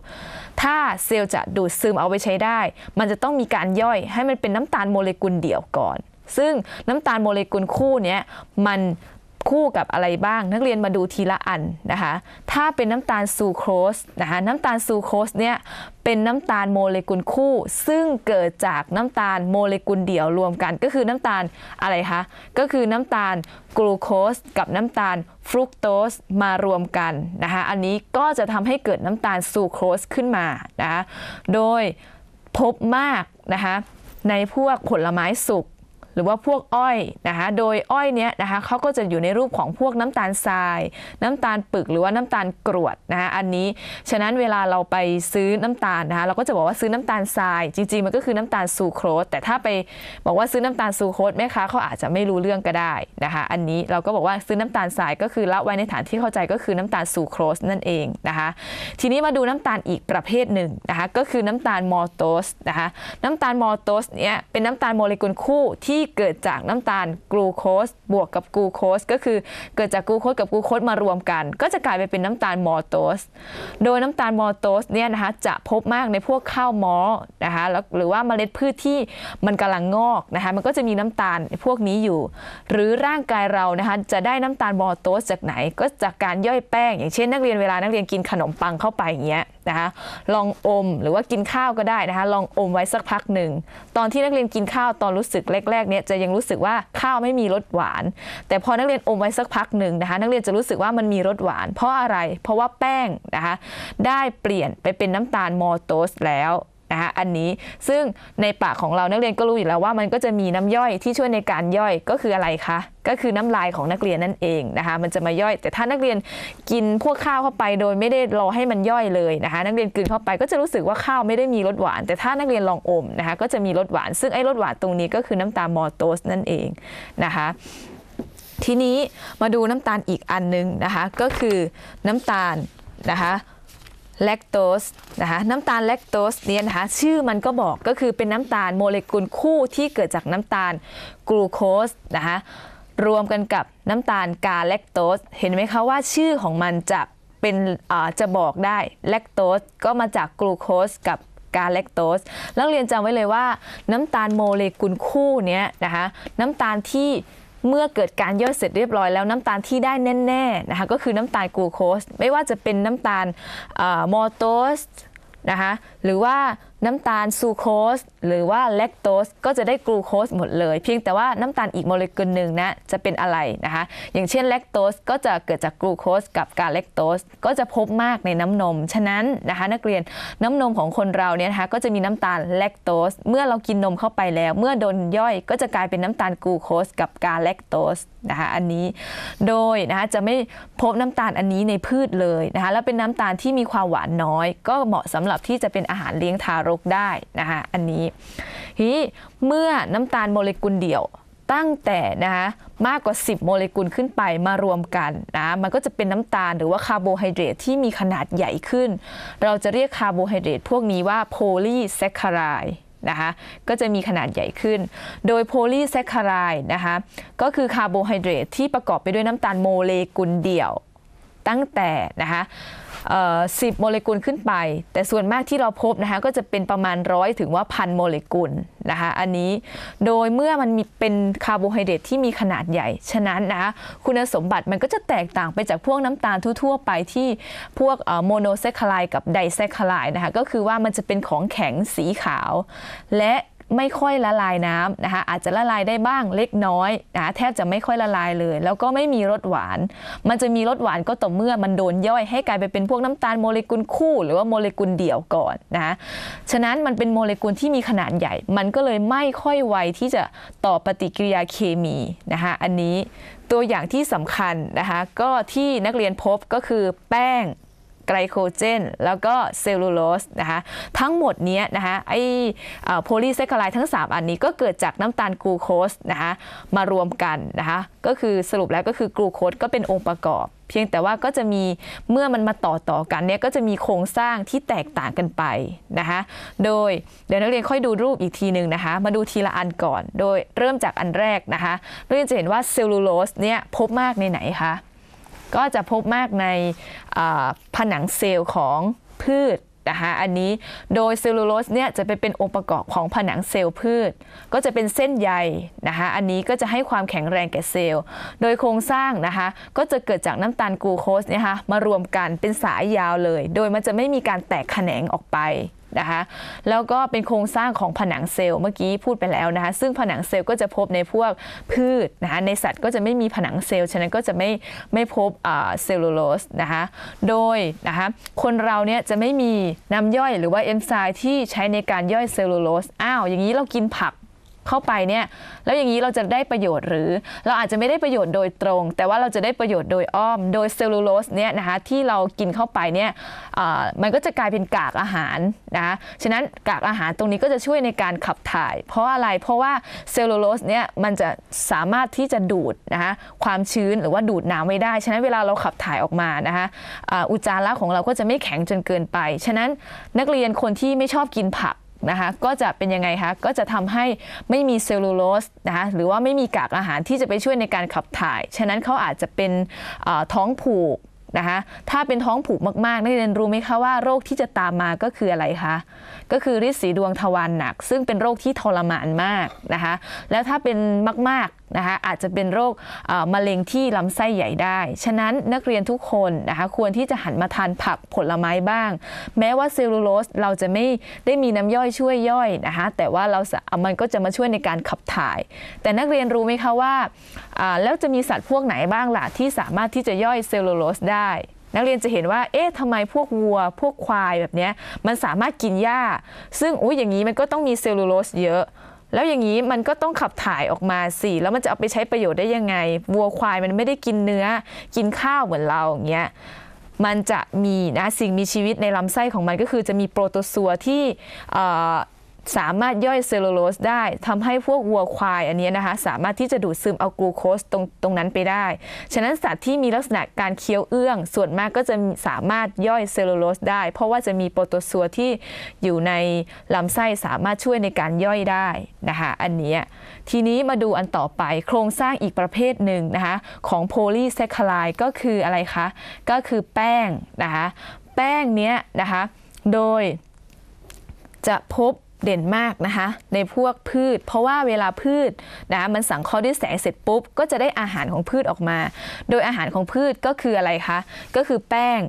ถ้าเซลล์จะดูดซึมเอาไปใช้ได้ มันจะต้องมีการย่อยให้มันเป็นน้ำตาลโมเลกุลเดี่ยวก่อน ซึ่งน้ำตาลโมเลกุลคู่นี้มันคู่กับอะไรบ้าง นักเรียนมาดูทีละอันนะคะถ้าเป็นน้ำตาลซูโครสนะคะน้ำตาลซูโครสเนี่ยเป็นน้ำตาลโมเลกุลคู่ ซึ่งเกิดจากน้ำตาลโมเลกุลเดี่ยวรวมกัน ก็คือน้ำตาลอะไรคะก็คือน้ำตาลกลูโคสกับน้ำตาลฟรุกโตสมารวมกันนะคะอันนี้ก็จะทำให้เกิดน้ำตาลซูโครสขึ้นมานะคะโดยพบมากนะคะในพวกผลไม้สุกรือว่าพวกอ้อยนะคะ โดยอ้อยเนี้ยนะคะเขาก็จะอยู่ในรูปของพวกน้ำตาลทราย น้ำตาลปึกหรือว่าน้ำตาลกรวดนะคะ อันนี้ ฉะนั้นเวลาเราไปซื้อน้ำตาลนะคะ เราก็จะบอกว่าซื้อน้ำตาลทราย จริงๆมันก็คือน้ำตาลซูโครส แต่ถ้าไปบอกว่าซื้อน้ำตาลซูโครส แม่ค้าเขาอาจจะไม่รู้เรื่องก็ได้นะคะ อันนี้เราก็บอกว่าซื้อน้ำตาลทรายก็คือละไว้ในฐานที่เข้าใจก็คือน้ำตาลซูโครสนั่นเองนะคะ ทีนี้มาดูน้ำตาลอีกประเภทหนึ่งนะคะ ก็คือน้ำตาลมอลโตสนะคะ น้ำตาลมอลโตสเนี่ยเป็นน้ำตาลโมเลกุลคู่ที่เกิดจากน้ำตาลกลูโคสบวกกับกลูโคสก็คือเกิดจากกลูโคสกับกลูโคสมารวมกัน ก็จะกลายไปเป็นน้ำตาลมอโตสโดยน้ำตาลมอโตสเนี่ยนะคะจะพบมากในพวกข้าวมอนะคะหรือว่าเมล็ดพืชที่มันกำลังงอกนะคะมันก็จะมีน้ำตาลพวกนี้อยู่ หรือร่างกายเรานะคะจะได้น้ำตาลมอโตส จากไหน ก็จากการย่อยแป้ง อย่างเช่นนักเรียนเวลานักเรียนกินขนมปังเข้าไปอย่างเงี้ยะคะลองอมหรือว่ากินข้าวก็ได้นะคะลองอมไว้สักพักหนึ่ง ตอนที่นักเรียนกินข้าวตอนรู้สึกแรกๆเนี่ยจะยังรู้สึกว่าข้าวไม่มีรสหวาน แต่พอนักเรียนอมไว้สักพักหนึ่งนะคะ นักเรียนจะรู้สึกว่ามันมีรสหวาน เพราะอะไรเพราะว่าแป้งนะคะได้เปลี่ยนไปเป็นน้ำตาลมอโตสแล้วนะคะอันนี้ซึ่งในปากของเรานักเรียนก็รู้อยู่แล้วว่ามันก็จะมีน้ำย่อยที่ช่วยในการย่อยก็คืออะไรคะก็คือน้ำลายของนักเรียนนั่นเองนะคะมันจะมาย่อย แต่ถ้านักเรียนกินพวกข้าวเข้าไปโดยไม่ได้รอให้มันย่อยเลยนะคะนักเรียนกินเข้าไปก็จะรู้สึกว่าข้าวไม่ได้มีรสหวาน แต่ถ้านักเรียนลองอมนะคะก็จะมีรสหวาน ซึ่งไอ้รสหวานตรงนี้ก็คือน้ำตาลมอโตสนั่นเองนะคะทีนี้มาดูน้ำตาลอีกอันนึงนะคะก็คือน้ำตาลนะคะแลคโตสนะคะน้ำตาลแลคโตสเนี่ยนะคะชื่อมันก็บอกก็คือเป็นน้ำตาลโมเลกุลคู่ที่เกิดจากน้ำตาลกลูโคสนะคะรวมกันกับน้ำตาลกาแลคโตสเห็นไหมคะว่าชื่อของมันจะเป็นจะบอกได้แลคโตสก็มาจากกลูโคสกับกาแลคโตสล้วเรียนจำไว้เลยว่า น้ำตาลโมเลกุลคู่นี้นะคะน้ำตาลที่เมื่อเกิดการย่อยเสร็จเรียบร้อยแล้วน้ำตาลที่ได้แน่ๆนะคะก็คือน้ำตาลกลูโคสไม่ว่าจะเป็นน้ำตาลมอโตสนะคะหรือว่าน้ำตาลซูโคสหรือว่าเลคโตสก็จะได้กลูโคสหมดเลย เพียงแต่ว่าน้ำตาลอีกโมเลกุลหนึ่งนะ จะเป็นอะไรนะคะ อย่างเช่นเลคโตสก็จะเกิดจากกลูโคสกับการเลคโตสก็จะพบมากในน้ำนม ฉะนั้นนะคะ นักเรียนน้ำนมของคนเราเนี่ยนะคะก็จะมีน้ำตาลเลคโตสเมื่อเรากินนมเข้าไปแล้วเมื่อโดนย่อยก็จะกลายเป็นน้ำตาลกลูโคสกับการเลคโตสนะคะอันนี้โดยนะคะจะไม่พบน้ำตาลอันนี้ในพืชเลยนะคะแล้วเป็นน้ำตาลที่มีความหวานน้อย ก็เหมาะสำหรับที่จะเป็นอาหารเลี้ยงทารกได้นะคะอันนี้ทีเมื่อน้ำตาลโมเลกุลเดี่ยวตั้งแต่นะคะมากกว่า 10 โมเลกุลขึ้นไปมารวมกันนะมันก็จะเป็นน้ำตาลหรือว่าคาร์โบไฮเดรตที่มีขนาดใหญ่ขึ้น เราจะเรียกคาร์โบไฮเดรตพวกนี้ว่าโพลีแซคคารายนะคะ ก็จะมีขนาดใหญ่ขึ้น โดยโพลีแซคคารายนะคะ ก็คือคาร์โบไฮเดรตที่ประกอบไปด้วยน้ำตาลโมเลกุลเดี่ยว ตั้งแต่นะคะสิบโมเลกุลขึ้นไป แต่ส่วนมากที่เราพบนะคะก็จะเป็นประมาณร้อยถึงว่าพันโมเลกุลนะคะอันนี้โดยเมื่อมันมีเป็นคาร์โบไฮเดรตที่มีขนาดใหญ่ ฉะนั้นนะคุณสมบัติมันก็จะแตกต่างไปจากพวกน้ำตาลทั่ว ๆ ไปที่พวกโมโนไซคคลายกับไดไซคคลายนะคะก็คือว่ามันจะเป็นของแข็งสีขาวและไม่ค่อยละลายน้ำนะคะอาจจะละลายได้บ้างเล็กน้อยนะแทบจะไม่ค่อยละลายเลย แล้วก็ไม่มีรสหวาน มันจะมีรสหวานก็ต่อเมื่อมันโดนย่อยให้กลายไปเป็นพวกน้ำตาลโมเลกุลคู่หรือว่าโมเลกุลเดี่ยวก่อนนะฉะนั้นมันเป็นโมเลกุลที่มีขนาดใหญ่มันก็เลยไม่ค่อยไวที่จะต่อปฏิกิริยาเคมีนะคะอันนี้ตัวอย่างที่สำคัญนะคะก็ที่นักเรียนพบก็คือแป้งไกลโคเจนแล้วก็เซลลูโลสนะคะทั้งหมดนี้นะคะไอโพลีไซคคลายทั้ง 3 อันนี้ก็เกิดจากน้ำตาลกลูโคสนะคะมารวมกันนะคะก็คือสรุปแล้วก็คือกลูโคสก็เป็นองค์ประกอบ เพียงแต่ว่าก็จะมีเมื่อมันมาต่อต่อกันเนี่ยก็จะมีโครงสร้างที่แตกต่างกันไปนะคะโดยเดี๋ยวนักเรียนค่อยดูรูปอีกทีหนึ่งนะคะมาดูทีละอันก่อนโดยเริ่มจากอันแรกนะคะนักเรียนจะเห็นว่าเซลลูโลสเนี่ยพบมากในไหนคะก็จะพบมากในผนังเซลล์ของพืชนะคะอันนี้โดยเซลลูโลสเนี่ยจะไปเป็นองค์ประกอบของผนังเซลล์พืช ก็จะเป็นเส้นใยนะคะอันนี้ก็จะให้ความแข็งแรงแก่เซลล์ โดยโครงสร้างนะคะก็จะเกิดจากน้ำตาลกูโคสเนี่ยคะมารวมกันเป็นสายยาวเลย โดยมันจะไม่มีการแตกแขนงออกไปนะคะแล้วก็เป็นโครงสร้างของผนังเซลล์เมื่อกี้พูดไปแล้วนะคะ ซึ่งผนังเซลล์ก็จะพบในพวกพืชนะคะในสัตว์ก็จะไม่มีผนังเซลล์ ฉะนั้นก็จะไม่ไม่พบเซลลูโลสนะคะโดยนะคะคนเราเนี่ยจะไม่มีน้ำย่อยหรือว่าเอนไซม์ที่ใช้ในการย่อยเซลลูโลสอ้าวอย่างนี้เรากินผักเข้าไปเนี่ยแล้วอย่างนี้เราจะได้ประโยชน์หรือเราอาจจะไม่ได้ประโยชน์โดยตรง แต่ว่าเราจะได้ประโยชน์โดยอ้อมโดยเซลลูโลสเนี่ยนะคะที่เรากินเข้าไปเนี่ยมันก็จะกลายเป็นกากอาหารนะะฉะนั้นกากอาหารตรงนี้ก็จะช่วยในการขับถ่าย เพราะอะไรเพราะว่าเซลลูโลสเนี่ยมันจะสามารถที่จะดูดนะคะความชื้นหรือว่าดูดน้ำไม่ได้ฉะนั้นเวลาเราขับถ่ายออกมานะคะอุจจาระของเราก็จะไม่แข็งจนเกินไปฉะนั้นนักเรียนคนที่ไม่ชอบกินผักนะคะก็จะเป็นยังไงคะ ก็จะทำให้ไม่มีเซลลูโลสนะคะหรือว่าไม่มีกากอาหารที่จะไปช่วยในการขับถ่าย ฉะนั้นเขาอาจจะเป็นท้องผูกนะคะถ้าเป็นท้องผูกมากๆนักเรียนรู้ไหมคะว่าโรคที่จะตามมาก็คืออะไรคะก็คือฤทธิ์สีดวงทวารหนัก ซึ่งเป็นโรคที่ทรมานมากนะคะแล้วถ้าเป็นมากๆนะคะอาจจะเป็นโรคมะเร็งที่ลำไส้ใหญ่ได้ ฉะนั้นนักเรียนทุกคนนะคะควรที่จะหันมาทานผักผลไม้บ้าง แม้ว่าเซลลูโลสเราจะไม่ได้มีน้ำย่อยช่วยย่อยนะคะแต่ว่าเรามันก็จะมาช่วยในการขับถ่าย แต่นักเรียนรู้ไหมคะว่าแล้วจะมีสัตว์พวกไหนบ้างล่ะที่สามารถที่จะย่อยเซลลูโลสได้นักเรียนจะเห็นว่า เอ๊ะทำไมพวกวัว พวกควายแบบนี้ มันสามารถกินหญ้า ซึ่ง อุ้ยอย่างนี้มันก็ต้องมีเซลลูโลสเยอะ แล้วอย่างนี้มันก็ต้องขับถ่ายออกมาสิ แล้วมันจะเอาไปใช้ประโยชน์ได้ยังไง วัวควายมันไม่ได้กินเนื้อ กินข้าวเหมือนเราอย่างเงี้ย มันจะมีนะ สิ่งมีชีวิตในลำไส้ของมันก็คือจะมีโปรโตซัวที่สามารถย่อยเซลลูโลสได้ทำให้พวกวัวควายอันนี้นะคะสามารถที่จะดูดซึมเอากลูโคสตรงตรงนั้นไปได้ ฉะนั้นสัตว์ที่มีลักษณะการเคี้ยวเอื้อง ส่วนมากก็จะสามารถย่อยเซลลูโลสได้ เพราะว่าจะมีโปรตีนวที่อยู่ในลำไส้สามารถช่วยในการย่อยได้นะคะอันนี้ทีนี้มาดูอันต่อไปโครงสร้างอีกประเภทหนึ่งนะคะของโพลีแซคลายก็คืออะไรคะก็คือแป้งนะคะแป้งเนี้ยนะคะโดย จะพบเด่นมากนะคะในพวกพืช เพราะว่าเวลาพืชนะมันสังเคราะห์ด้วยแสงเสร็จปุ๊บก็จะได้อาหารของพืชออกมา โดยอาหารของพืชก็คืออะไรคะก็คือแป้ง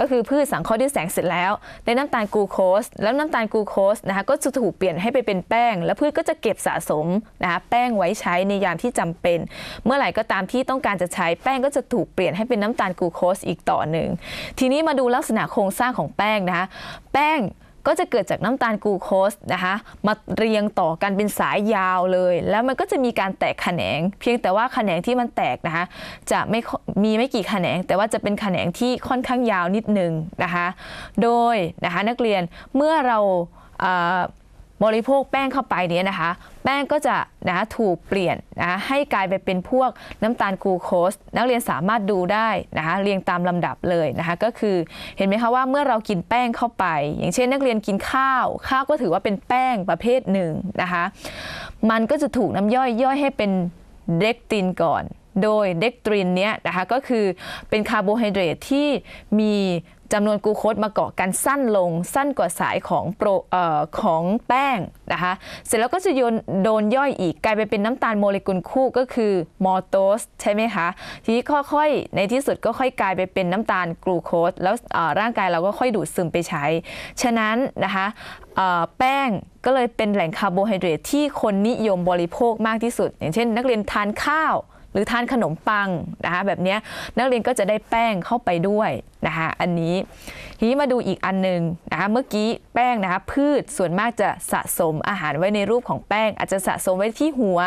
ก็คือพืชสังเคราะห์ด้วยแสงเสร็จแล้วได้น้ำตาลกูโคสแล้วน้ำตาลกูโคสนะคะก็จะถูกเปลี่ยนให้ไปเป็นแป้งแล้วพืชก็จะเก็บสะสมนะคะแป้งไว้ใช้ในยามที่จำเป็น เมื่อไหร่ก็ตามที่ต้องการจะใช้แป้งก็จะถูกเปลี่ยนให้เป็นน้ำตาลกูโคสอีกต่อหนึ่งทีนี้มาดูลักษณะโครงสร้างของแป้งนะคะแป้งก็จะเกิดจากน้ำตาลกูโคสนะคะมาเรียงต่อกันเป็นสายยาวเลย แล้วมันก็จะมีการแตกแขนงเพียงแต่ว่าแขนงที่มันแตกนะคะจะไม่มีไม่กี่แขนง แต่ว่าจะเป็นแขนงที่ค่อนข้างยาวนิดนึงนะคะโดยนะคะนักเรียนเมื่อเราบริโภคแป้งเข้าไปเนี่ยนะคะแป้งก็จะนะถูกเปลี่ยนนะให้กลายไปเป็นพวกน้ำตาลกลูโคส นักเรียนสามารถดูได้นะคะเรียงตามลำดับเลยนะคะก็คือเห็นไหมคะว่าเมื่อเรากินแป้งเข้าไป อย่างเช่นนักเรียนกินข้าว ข้าวก็ถือว่าเป็นแป้งประเภทหนึ่งนะคะมันก็จะถูกน้ำย่อยย่อยให้เป็นเด็กตินก่อน โดยเด็กตรินเนี้ยนะคะก็คือเป็นคาร์โบไฮเดรตที่มีจำนวนกูโคสมาเกาะกันสั้นลงสั้นกว่าสายของโปรออของแป้งนะคะเสร็จแล้วก็จะโยนโดนย่อยอีกกลายไปเป็นน้ำตาลโมเลกุลคู่ก็คือมอโตสใช่ไหมคะ ทีนี้ค่อยๆในที่สุดก็ค่อยกลายไปเป็นน้ำตาลกลูโคสแล้วร่างกายเราก็ค่อยดูดซึมไปใช้ ฉะนั้นนะคะแป้งก็เลยเป็นแหล่งคาร์โบไฮเดรตที่คนนิยมบริโภคมากที่สุด อย่างเช่นนักเรียนทานข้าวรือทานขนมปังนะคะแบบนี้นักเรียนก็จะได้แป้งเข้าไปด้วยนะคะอันนี้ทีนี้มาดูอีกอันหนึ่งนะคะเมื่อกี้แป้งนะคะพืชส่วนมากจะสะสมอาหารไว้ในรูปของแป้ง อาจจะสะสมไว้ที่หัว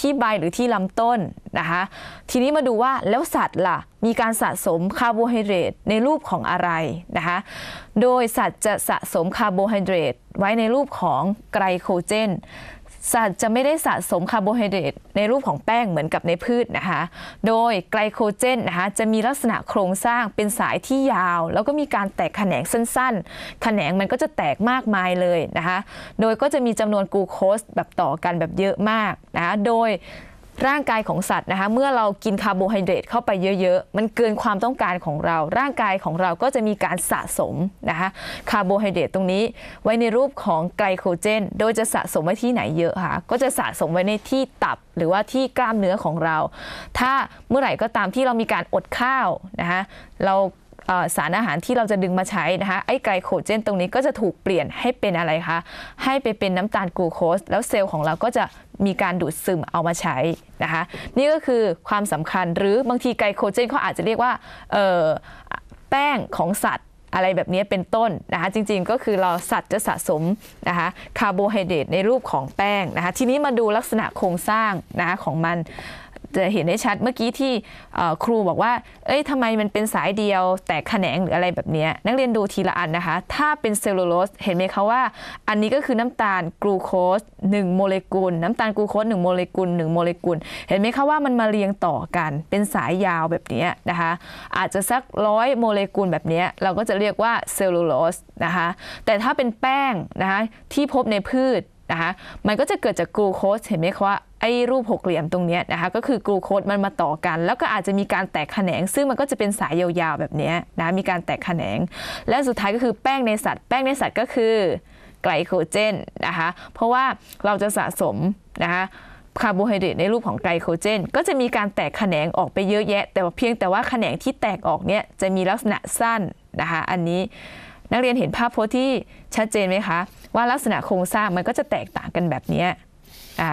ที่ใบหรือที่ลำต้นนะคะทีนี้มาดูว่าแล้วสัตว์ล่ะมีการสะสมคาร์โบไฮเดรตในรูปของอะไรนะคะโดยสัตว์จะสะสมคาร์โบไฮเดรตไว้ในรูปของไกลโคเจนสัตว์จะไม่ได้สะสมคาร์โบไฮเดรตในรูปของแป้งเหมือนกับในพืชนะคะ โดยไกลโคเจนนะคะจะมีลักษณะโครงสร้างเป็นสายที่ยาว แล้วก็มีการแตกแขนงสั้น ๆ แขนงมันก็จะแตกมากมายเลยนะคะ โดยก็จะมีจำนวนกูโคสแบบต่อกันแบบเยอะมากนะะโดยร่างกายของสัตว์นะคะเมื่อเรากินคาร์โบไฮเดรตเข้าไปเยอะๆ มันเกินความต้องการของเรา ร่างกายของเราก็จะมีการสะสมนะคะคาร์โบไฮเดรตตรงนี้ไว้ในรูปของไกลโคเจน โดยจะสะสมไว้ที่ไหนเยอะคะก็จะสะสมไว้ในที่ตับหรือว่าที่กล้ามเนื้อของเรา ถ้าเมื่อไหร่ก็ตามที่เรามีการอดข้าวนะคะเราสารอาหารที่เราจะดึงมาใช้นะคะไอไกลโคเจนตรงนี้ก็จะถูกเปลี่ยนให้เป็นอะไรคะ ให้ไปเป็นน้ำตาลกลูโคสแล้วเซลล์ของเราก็จะมีการดูดซึมเอามาใช้นะคะนี่ก็คือความสำคัญหรือบางทีไกลโคเจนเขาอาจจะเรียกว่าแป้งของสัตว์อะไรแบบนี้เป็นต้นนะคะจริงๆก็คือเราสัตว์จะสะสมนะคะคาร์โบไฮเดรตในรูปของแป้งนะคะทีนี้มาดูลักษณะโครงสร้างนะคะของมันจะเห็นได้ชัดเมื่อกี้ที่ครูบอกว่า เอ้ยทำไมมันเป็นสายเดียวแตกแขนงหรืออะไรแบบนี้นักเรียนดูทีละอันนะคะ ถ้าเป็นเซลลูโลสเห็นไหมคะว่าอันนี้ก็คือน้ำตาลกลูโคส1โมเลกุลน้ำตาลกลูโคส1โมเลกุล1 โมเลกุลเห็นไหมคะว่ามันมาเรียงต่อกัน เป็นสายยาวแบบนี้นะคะอาจจะสักร้อยโมเลกุลแบบนี้เราก็จะเรียกว่าเซลลูโลสนะคะแต่ถ้าเป็นแป้งนะคะที่พบในพืชนะคะมันก็จะเกิดจากกลูโคสเห็นไหมคะไอ้รูปหกเหลี่ยมตรงนี้นะคะก็คือกลูโคสมันมาต่อกัน แล้วก็อาจจะมีการแตกแขนงซึ่งมันก็จะเป็นสายยาวๆแบบนี้นะมีการแตกแขนง และสุดท้ายก็คือแป้งในสัตว์ แป้งในสัตว์ก็คือไกลโคเจนนะคะเพราะว่าเราจะสะสมนะคะคาร์โบไฮเดรตในรูปของไกลโคเจนก็จะมีการแตกแขนงออกไปเยอะแยะ แต่ว่าเพียงแต่ว่าแขนงที่แตกออกเนี่ยจะมีลักษณะสั้นนะคะอันนี้นักเรียนเห็นภาพโพสที่ชัดเจนไหมคะว่าลักษณะโครงสร้างมันก็จะแตกต่างกันแบบนี้นะ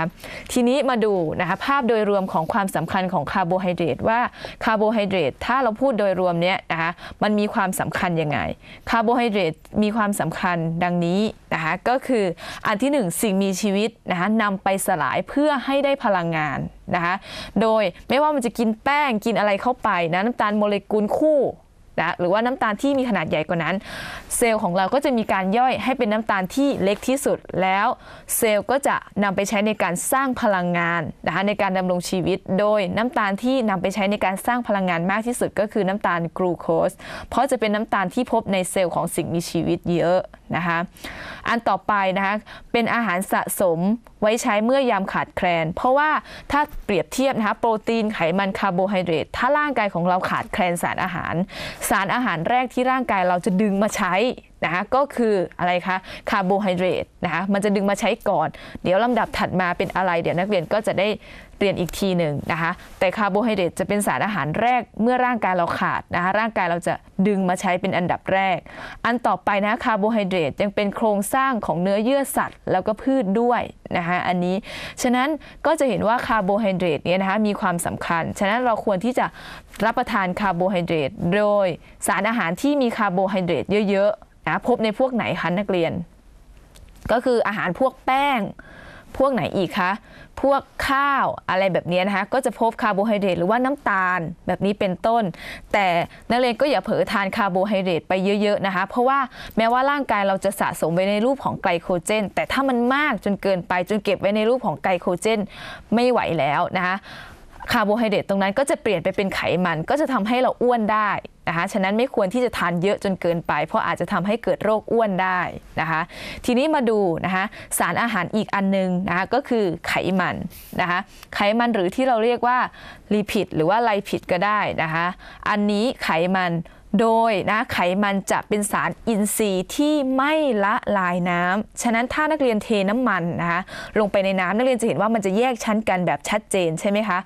ทีนี้มาดูนะคะภาพโดยรวมของความสำคัญของคาร์โบไฮเดรตว่าคาร์โบไฮเดรตถ้าเราพูดโดยรวมเนี้ยนะคะมันมีความสำคัญยังไงคาร์โบไฮเดรตมีความสำคัญดังนี้นะคะก็คืออันที่ 1 สิ่งมีชีวิตนะคะนำไปสลายเพื่อให้ได้พลังงานนะคะโดยไม่ว่ามันจะกินแป้งกินอะไรเข้าไปนะน้ำตาลโมเลกุลคู่นะหรือว่าน้ำตาลที่มีขนาดใหญ่กว่านั้น เซลล์ของเราก็จะมีการย่อยให้เป็นน้ำตาลที่เล็กที่สุด แล้วเซลล์ก็จะนำไปใช้ในการสร้างพลังงานนะคะในการดำรงชีวิต โดยน้ำตาลที่นำไปใช้ในการสร้างพลังงานมากที่สุด ก็คือน้ำตาลกลูโคสเพราะจะเป็นน้ำตาลที่พบในเซลล์ของสิ่งมีชีวิตเยอะนะคะอันต่อไปนะคะเป็นอาหารสะสมไว้ใช้เมื่อยามขาดแคลนเพราะว่าถ้าเปรียบเทียบนะคะโปรตีนไขมัน คาร์โบไฮเดรต ถ้าร่างกายของเราขาดแคลนสารอาหาร สารอาหารแรกที่ร่างกายเราจะดึงมาใช้นะคะก็คืออะไรคะ คาร์โบไฮเดรตนะคะมันจะดึงมาใช้ก่อน เดี๋ยวลำดับถัดมาเป็นอะไร เดี๋ยวนักเรียนก็จะได้เรียนอีกทีหนึ่งนะคะแต่คาร์โบไฮเดรตจะเป็นสารอาหารแรกเมื่อร่างกายเราขาดนะคะร่างกายเราจะดึงมาใช้เป็นอันดับแรก อันต่อไปนะคาร์โบไฮเดรตยังเป็นโครงสร้างของเนื้อเยื่อสัตว์แล้วก็พืชด้วยนะคะอันนี้ ฉะนั้นก็จะเห็นว่าคาร์โบไฮเดรตเนี่ยนะคะมีความสำคัญฉะนั้นเราควรที่จะรับประทานคาร์โบไฮเดรตโดยสารอาหารที่มีคาร์โบไฮเดรตเยอะนะพบในพวกไหนคะนักเรียน ก็คืออาหารพวกแป้ง พวกไหนอีกคะพวกข้าวอะไรแบบนี้นะคะก็จะพบคาร์โบไฮเดรตหรือว่าน้ำตาลแบบนี้เป็นต้น แต่นักเรียนก็อย่าเผลอทานคาร์โบไฮเดรตไปเยอะ ๆนะคะ เพราะว่าแม้ว่าร่างกายเราจะสะสมไว้ในรูปของไกลโคเจน แต่ถ้ามันมากจนเกินไปจนเก็บไว้ในรูปของไกลโคเจนไม่ไหวแล้วนะคะคาร์โบไฮเดรตตรงนั้นก็จะเปลี่ยนไปเป็นไขมันก็จะทำให้เราอ้วนได้นะคะฉะนั้นไม่ควรที่จะทานเยอะจนเกินไป เพราะอาจจะทำให้เกิดโรคอ้วนได้นะคะทีนี้มาดูนะคะสารอาหารอีกอันนึงนะคะก็คือไขมันนะคะไขมันหรือที่เราเรียกว่าลิพิดหรือว่าไลพิดก็ได้นะคะอันนี้ไขมันโดยนะไขมันจะเป็นสารอินทรีย์ที่ไม่ละลายน้ำฉะนั้นถ้านักเรียนเทน้ำมันนะคะลงไปในน้ำนักเรียนจะเห็นว่ามันจะแยกชั้นกันแบบชัดเจนใช่ไหมคะ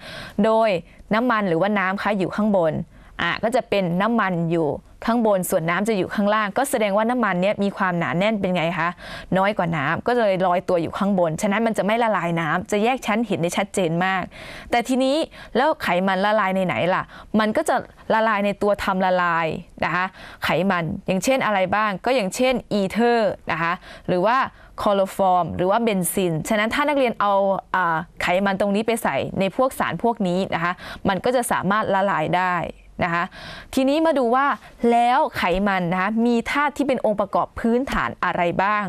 โดยน้ำมันหรือว่าน้ำคะอยู่ข้างบนอ่ะก็จะเป็นน้ำมันอยู่ข้างบนส่วนน้ำจะอยู่ข้างล่างก็แสดงว่าน้ำมันเนี้ยมีความหนาแน่นเป็นไงคะน้อยกว่าน้ำก็เลยลอยตัวอยู่ข้างบน ฉะนั้นมันจะไม่ละลายน้ำ จะแยกชั้นเห็นได้ชัดเจนมาก แต่ทีนี้ แล้วไขมันละลายในไหนล่ะมันก็จะละลายในตัวทำละลายนะคะไขมัน อย่างเช่นอะไรบ้างก็อย่างเช่นอีเทอร์นะคะ หรือว่าคลอโรฟอร์มหรือว่าเบนซินฉะนั้นถ้านักเรียนเอาไขมันตรงนี้ไปใส่ในพวกสารพวกนี้นะคะมันก็จะสามารถละลายได้นะคะทีนี้มาดูว่าแล้วไขมันนะคะมีธาตุที่เป็นองค์ประกอบพื้นฐานอะไรบ้าง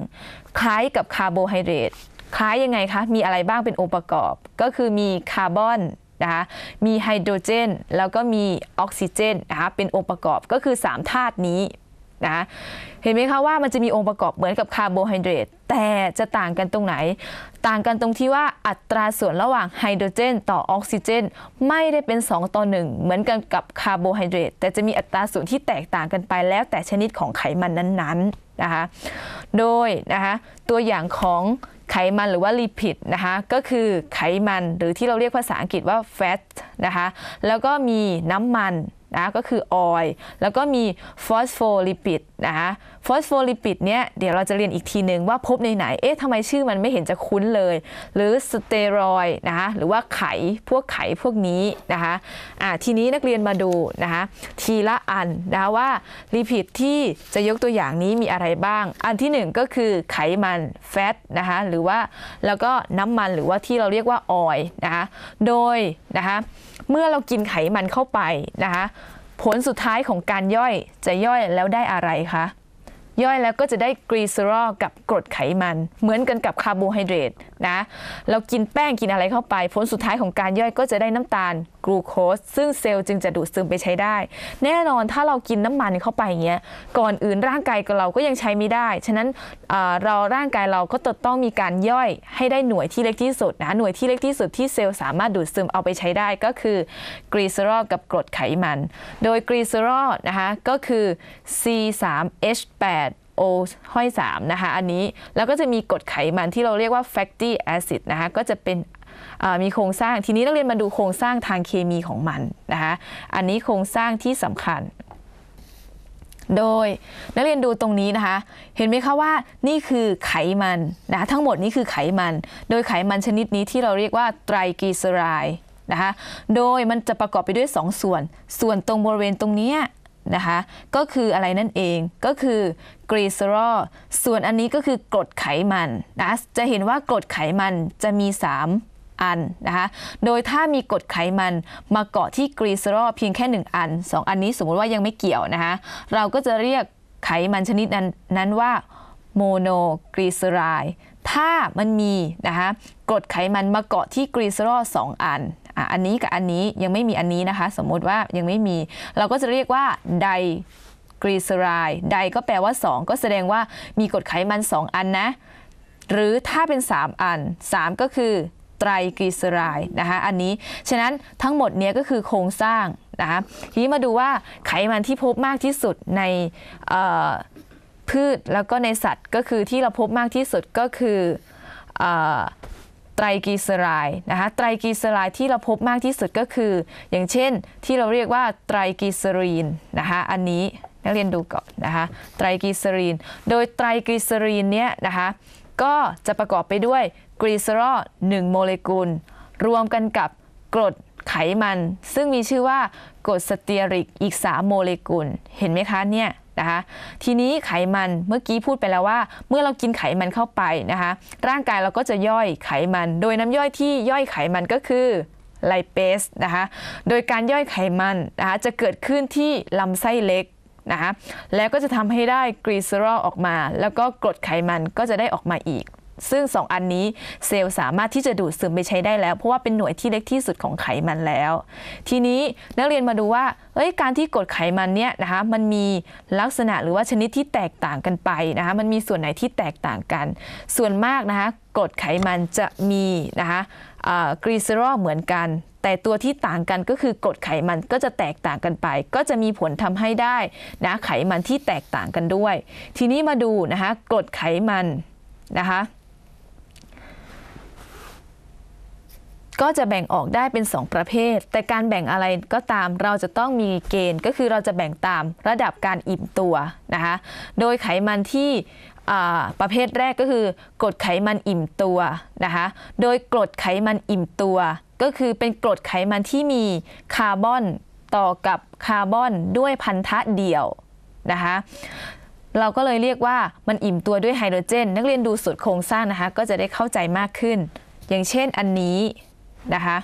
คล้ายกับคาร์โบไฮเดรตคล้ายยังไงคะมีอะไรบ้างเป็นองค์ประกอบ ก็คือมีคาร์บอนนะคะมีไฮโดรเจนแล้วก็มีออกซิเจนนะคะเป็นองค์ประกอบก็คือ3ธาตุนี้นะเห็นไหมคะว่ามันจะมีองค์ประกอบเหมือนกับคาร์โบไฮเดรตแต่จะต่างกันตรงไหน ต่างกันตรงที่ว่าอัตราส่วนระหว่างไฮโดรเจนต่อออกซิเจนไม่ได้เป็น 2 ต่อ 1 เหมือนกันกับคาร์โบไฮเดรตแต่จะมีอัตราส่วนที่แตกต่างกันไปแล้วแต่ชนิดของไขมันนั้นๆนะคะ โดยนะคะตัวอย่างของไขมันหรือว่าลิปิดนะคะก็คือไขมันหรือที่เราเรียกภาษาอังกฤษว่าแฟตนะคะแล้วก็มีน้ำมันนะก็คือออยล์ แล้วก็มีฟอสโฟลิปิดนะคะฟอสโฟลิปิดเนี้ยเดี๋ยวเราจะเรียนอีกทีหนึ่งว่าพบในไหน เอ๊ะทำไมชื่อมันไม่เห็นจะคุ้นเลย หรือสเตียรอยนะคะหรือว่าไข พวกไขพวกนี้นะคะ อ่าทีนี้นักเรียนมาดูนะคะทีละอันนะว่าลิปิดที่จะยกตัวอย่างนี้มีอะไรบ้าง อันที่1ก็คือไขมัน แฟตนะคะหรือว่าแล้วก็น้ำมันหรือว่าที่เราเรียกว่าออยล์นะคะโดยนะคะเมื่อเรากินไขมันเข้าไปนะคะผลสุดท้ายของการย่อยจะย่อยแล้วได้อะไรคะย่อยแล้วก็จะได้กรีซอรอลกับกรดไขมัน เหมือนกันกับคาร์โบไฮเดรตนะเรากินแป้งกินอะไรเข้าไปผลสุดท้ายของการย่อยก็จะได้น้ำตาลกลูโคสซึ่งเซลล์จึงจะดูดซึมไปใช้ได้ แน่นอนถ้าเรากินน้ำมันเข้าไปอย่างเงี้ยก่อนอื่นร่างกายของเราก็ยังใช้ไม่ได้ ฉะนั้นเราร่างกายเราก็ต้องมีการย่อยให้ได้หน่วยที่เล็กที่สุดนะหน่วยที่เล็กที่สุดที่เซลล์สามารถดูดซึมเอาไปใช้ได้ ก็คือกรีซอรอลกับกรดไขมันโดยกรีซอรอลนะคะก็คือ C3H8 O ห้อย 3 นะคะอันนี้ แล้วก็จะมีกรดไขมันที่เราเรียกว่า fatty acid นะคะก็จะเป็นมีโครงสร้างทีนี้นักเรียนมาดูโครงสร้างทางเคมีของมันนะคะอันนี้โครงสร้างที่สำคัญ โดยนักเรียนดูตรงนี้นะคะ เห็นไหมคะว่านี่คือไขมันนะะทั้งหมดนี้คือไขมัน โดยไขมันชนิดนี้ที่เราเรียกว่าไตรกลีเซอไรด์นะคะโดยมันจะประกอบไปด้วย2สส่วน ส่วนตรงบริเวณตรงนี้นะคะก็คืออะไรนั่นเองก็คือกรีซอรอลส่วนอันนี้ก็คือกรดไขมันนะจะเห็นว่ากรดไขมันจะมี 3 อันนะคะโดยถ้ามีกรดไขมันมาเกาะที่กรีซอรอลเพียงแค่ 1 อัน 2 อันนี้สมมติว่ายังไม่เกี่ยวนะคะเราก็จะเรียกไขมันชนิดนั้นนนว่าโมโนกรีซอไรด์ถ้ามันมีนะคะกรดไขมันมาเกาะที่กรีซอรอล2อันอันนี้กับอันนี้ยังไม่มีอันนี้นะคะสมมติว่ายังไม่มี เราก็จะเรียกว่าไดกรีเซไรด์ไดก็แปลว่า 2 ก็แสดงว่ามีกรดไขมัน 2 อันนะหรือถ้าเป็น 3 อัน 3 ก็คือ ไตรกรีเซไรด์นะคะอันนี้ฉะนั้นทั้งหมดเนี้ยก็คือโครงสร้างนะคะทีนี้มาดูว่าไขมันที่พบมากที่สุดในพืชแล้วก็ในสัตว์ก็คือที่เราพบมากที่สุดก็คือไตรกีเซอไรด์นะคะไตรกีเซอไรด์ที่เราพบมากที่สุดก็คือ อย่างเช่นที่เราเรียกว่าไตรกีเซอรีนนะคะอันนี้นักเรียนดูก่อนนะคะไตรกีเซอรีน โดยไตรกีเซอรีนเนี้ยนะคะก็จะประกอบไปด้วยกรีเซอรอล1โมเลกุล รวมกันกับกรดไขมัน ซึ่งมีชื่อว่ากรดสเตียริกอีก3โมเลกุล เห็นไหมคะเนี่ยนะคะทีนี้ไขมันเมื่อกี้พูดไปแล้วว่า เมื่อเรากินไขมันเข้าไปนะคะร่างกายเราก็จะย่อยไขมันโดยน้ำย่อยที่ย่อยไขมันก็คือไลเปสนะคะโดยการย่อยไขมันนะคะจะเกิดขึ้นที่ลำไส้เล็กนะคะแล้วก็จะทำให้ได้กรีเซอรอลออกมาแล้วก็กรดไขมันก็จะได้ออกมาอีกซึ่ง 2อันนี้เซลล์สามารถที่จะดูดซึมไปใช้ได้แล้วเพราะว่าเป็นหน่วยที่เล็กที่สุดของไขมันแล้ว ทีนี้นักเรียนมาดูว่าเอ้ยการที่กดไขมันเนี่ยนะคะ มันมีลักษณะหรือว่าชนิดที่แตกต่างกันไปนะคะ มันมีส่วนไหนที่แตกต่างกัน ส่วนมากนะคะกดไขมันจะมีนะคะกรีเซอรอลเหมือนกัน แต่ตัวที่ต่างกันก็คือกรดไขมันก็จะแตกต่างกันไป ก็จะมีผลทำให้ได้นะไขมันที่แตกต่างกันด้วย ทีนี้มาดูนะคะกรดไขมันนะคะก็จะแบ่งออกได้เป็น 2 ประเภท แต่การแบ่งอะไรก็ตามเราจะต้องมีเกณฑ์ ก็คือเราจะแบ่งตามระดับการอิ่มตัวนะคะ โดยไขมันที่ประเภทแรกก็คือกรดไขมันอิ่มตัวนะคะ โดยกรดไขมันอิ่มตัว ก็คือเป็นกรดไขมันที่มีคาร์บอนต่อกับคาร์บอนด้วยพันธะเดี่ยวนะคะ เราก็เลยเรียกว่ามันอิ่มตัวด้วยไฮโดรเจนนักเรียนดูสูตรโครงสร้างนะคะ ก็จะได้เข้าใจมากขึ้น อย่างเช่นอันนี้นะคะ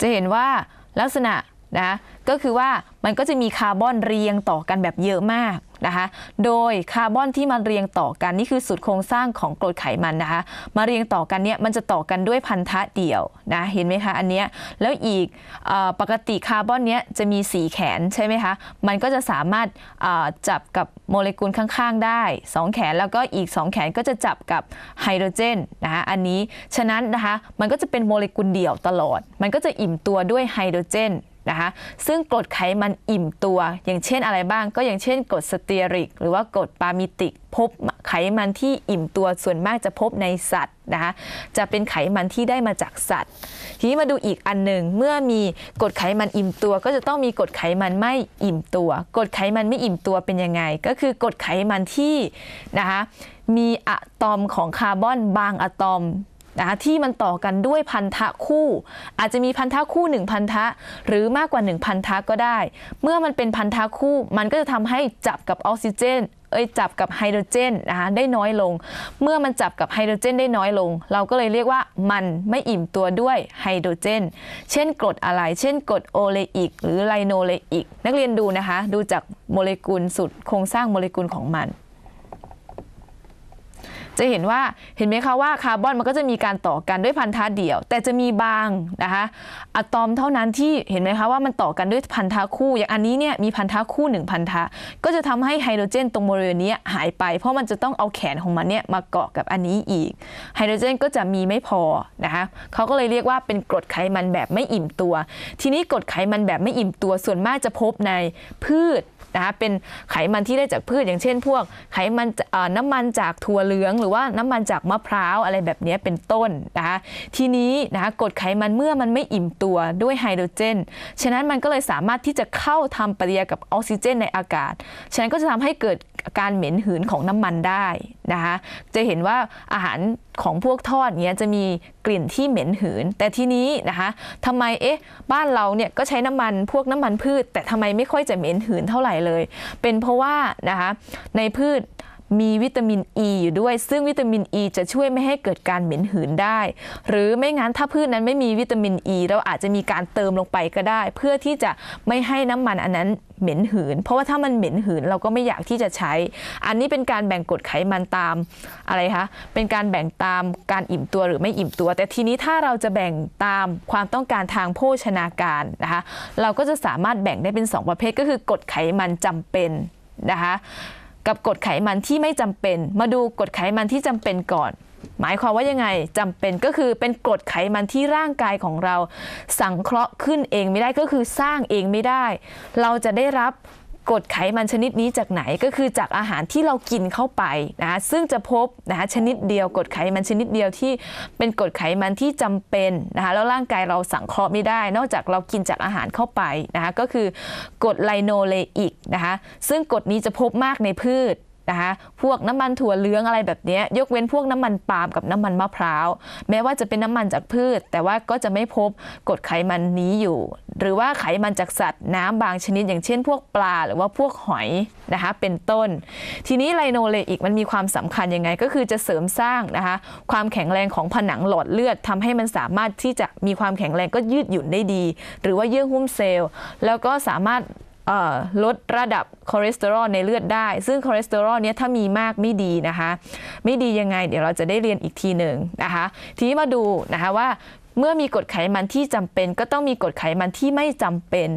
จะเห็นว่าลักษณะนะก็คือว่ามันก็จะมีคาร์บอนเรียงต่อกันแบบเยอะมากนะคะ โดยคาร์บอนที่มันเรียงต่อกันนี่คือสูตรโครงสร้างของกรดไขมันนะคะ มาเรียงต่อกันเนี่ยมันจะต่อกันด้วยพันธะเดี่ยวนะเห็นไหมคะอันเนี้ยแล้วอีกอปกติคาร์บอนเนี้ยจะมีสีแขนใช่ไหมคะมันก็จะสามารถจับกับโมเลกุลข้าง ๆได้2แขนแล้วก็อีก2 แขนก็จะจับกับไฮโดรเจนนะคะอันนี้ฉะนั้นนะคะมันก็จะเป็นโมเลกุลเดี่ยวตลอด มันก็จะอิ่มตัวด้วยไฮโดรเจนนะคะซึ่งกรดไขมันอิ่มตัว อย่างเช่นอะไรบ้างก็อย่างเช่นกรดสเตียริก หรือว่ากรดปามิติกพบไขมันที่อิ่มตัวส่วนมากจะพบในสัตว์นะคะจะเป็นไขมันที่ได้มาจากสัตว์ ทีนี้มาดูอีกอันหนึ่งเมื่อมีกรดไขมันอิ่มตัว ก็จะต้องมีกรดไขมันไม่อิ่มตัวกรดไขมันไม่อิ่มตัวเป็นยังไงก็คือกรดไขมันที่นะคะมีอะตอมของคาร์บอนบางอะตอมนะคะที่มันต่อกันด้วยพันธะคู่อาจจะมีพันธะคู่1พันธะ หรือมากกว่า1พันธะก็ได้ เมื่อมันเป็นพันธะคู่ มันก็จะทำให้จับกับออกซิเจนเอ้ยจับกับไฮโดรเจนนะคะได้น้อยลง เมื่อมันจับกับไฮโดรเจนได้น้อยลง เราก็เลยเรียกว่ามันไม่อิ่มตัวด้วยไฮโดรเจน เช่นกรดอะไรเช่นกรดโอเลอิกหรือไลโนเลอิกนักเรียนดูนะคะดูจากโมเลกุลสุดโครงสร้างโมเลกุลของมันจะเห็นว่าเห็นไหมคะว่าคาร์บอนมันก็จะมีการต่อกันด้วยพันธะเดี่ยว แต่จะมีบางนะคะอะตอมเท่านั้นที่เห็นไหมคะว่ามันต่อกันด้วยพันธะคู่ อย่างอันนี้เนี่ยมีพันธะคู่1พันธะ ก็จะทำให้ไฮโดรเจนตรงบริเวณนี้หายไปเพราะมันจะต้องเอาแขนของมันเนี่ยมาเกาะกับอันนี้อีก ไฮโดรเจนก็จะมีไม่พอนะคะเขาก็เลยเรียกว่าเป็นกรดไขมันแบบไม่อิ่มตัว ทีนี้กรดไขมันแบบไม่อิ่มตัวส่วนมากจะพบในพืชนะคะเป็นไขมันที่ได้จากพืชอย่างเช่นพวกไขมันน้ำมันจากถั่วเหลือง หรือว่าน้ำมันจากมะพร้าวอะไรแบบนี้เป็นต้นนะคะทีนี้นะคะกรดไขมันเมื่อมันไม่อิ่มตัวด้วยไฮโดรเจนฉะนั้นมันก็เลยสามารถที่จะเข้าทำปฏิกิริยากับออกซิเจนในอากาศฉะนั้นก็จะทำให้เกิดการเหม็นหืนของน้ำมันได้นะคะจะเห็นว่าอาหารของพวกทอดเนี้ยจะมีกลิ่นที่เหม็นหืน แต่ทีนี้นะคะทำไมเอ๊ะบ้านเราเนี่ยก็ใช้น้ำมันพวกน้ำมันพืช แต่ทำไมไม่ค่อยจะเหม็นหืนเท่าไหร่เลย เป็นเพราะว่านะคะในพืชมีวิตามินอ e ีอยู่ด้วยซึ่งวิตามินอ e ีจะช่วยไม่ให้เกิดการเหม็นหืนได้ หรือไม่งั้นถ้าพืชนนั้นไม่มีวิตามินอ e ีเราอาจจะมีการเติมลงไปก็ได้ เพื่อที่จะไม่ให้น้ำมันอันนั้นเหม็นหืน เพราะว่าถ้ามันเหม็นหืนเราก็ไม่อยากที่จะใช้ อันนี้เป็นการแบ่งกฎไขมันตามอะไรคะเป็นการแบ่งตามการอิ่มตัวหรือไม่อิ่มตัว แต่ทีนี้ถ้าเราจะแบ่งตามความต้องการทางโภชนาการนะคะเราก็จะสามารถแบ่งได้เป็น 2 ประเภทก็คือกฎไขมันจำเป็นนะคะกับกรดไขมันที่ไม่จำเป็น มาดูกรดไขมันที่จำเป็นก่อน หมายความว่ายังไงจำเป็นก็คือเป็นกรดไขมันที่ร่างกายของเรา สังเคราะห์ขึ้นเองไม่ได้ก็คือสร้างเองไม่ได้ เราจะได้รับกรดไขมันชนิดนี้จากไหนก็คือจากอาหารที่เรากินเข้าไปนะคะซึ่งจะพบนะคะชนิดเดียวกรดไขมันชนิดเดียวที่เป็นกรดไขมันที่จำเป็นนะคะแล้วร่างกายเราสังเคราะห์ไม่ได้นอกจากเรากินจากอาหารเข้าไปนะคะก็คือกรดไลโนเลอิกนะคะซึ่งกรดนี้จะพบมากในพืชะคะพวกน้ำมันถั่วเหลืองอะไรแบบนี้ยกเว้นพวกน้ำมัน ปาล์มกับน้ำมันมะพร้าว แม้ว่าจะเป็นน้ำมันจากพืช แต่ว่าก็จะไม่พบกรดไขมันนี้อยู่ หรือว่าไขมันจากสัตว์น้ำบางชนิดอย่างเช่น พวกปลาหรือว่าพวกหอยนะคะเป็นต้น ทีนี้ไลโนเลอิกมันมีความสำคัญยังไงก็คือจะเสริมสร้างนะคะความแข็งแรงของผนังหลอดเลือด ทำให้มันสามารถที่จะมีความแข็งแรงก็ยืดหยุ่นได้ดี หรือว่าเยื่อหุ้มเซลล์ แล้วก็สามารถลดระดับคอเลสเตอรอลในเลือดได้ ซึ่งคอเลสเตอรอลเนี้ยถ้ามีมากไม่ดีนะคะ ไม่ดียังไงเดี๋ยวเราจะได้เรียนอีกทีหนึ่งนะคะ ทีนี้มาดูนะคะว่า เมื่อมีกรดไขมันที่จำเป็นก็ต้องมีกรดไขมันที่ไม่จำเป็น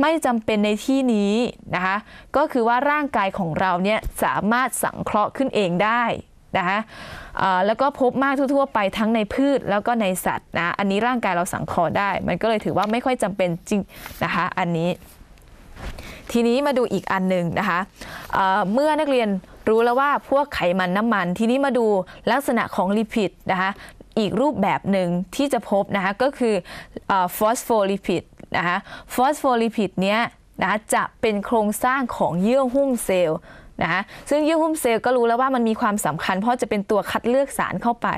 ไม่จำเป็นในที่นี้นะคะก็คือว่าร่างกายของเราเนี่ยสามารถสังเคราะห์ขึ้นเองได้นะคะแล้วก็พบมากทั่วๆ ไปทั้งในพืชแล้วก็ในสัตว์นะอันนี้ร่างกายเราสังเคราะห์ได้ มันก็เลยถือว่าไม่ค่อยจำเป็นจริงนะคะอันนี้ทีนี้มาดูอีกอันหนึ่งนะคะเเมื่อนักเรียนรู้แล้วว่าพวกไขมันน้ำมัน ทีนี้มาดูลักษณะของลิพิดนะคะอีกรูปแบบหนึ่งที่จะพบนะคะก็คือฟอสโฟลิพิดนะคะฟอสโฟลิพิดเนี้ยนะคะจะเป็นโครงสร้างของเยื่อหุ้มเซลล์นะคะซึ่งเยื่อหุ้มเซลล์ก็รู้แล้วว่ามันมีความสำคัญเพราะจะเป็นตัวคัดเลือกสารเข้าไป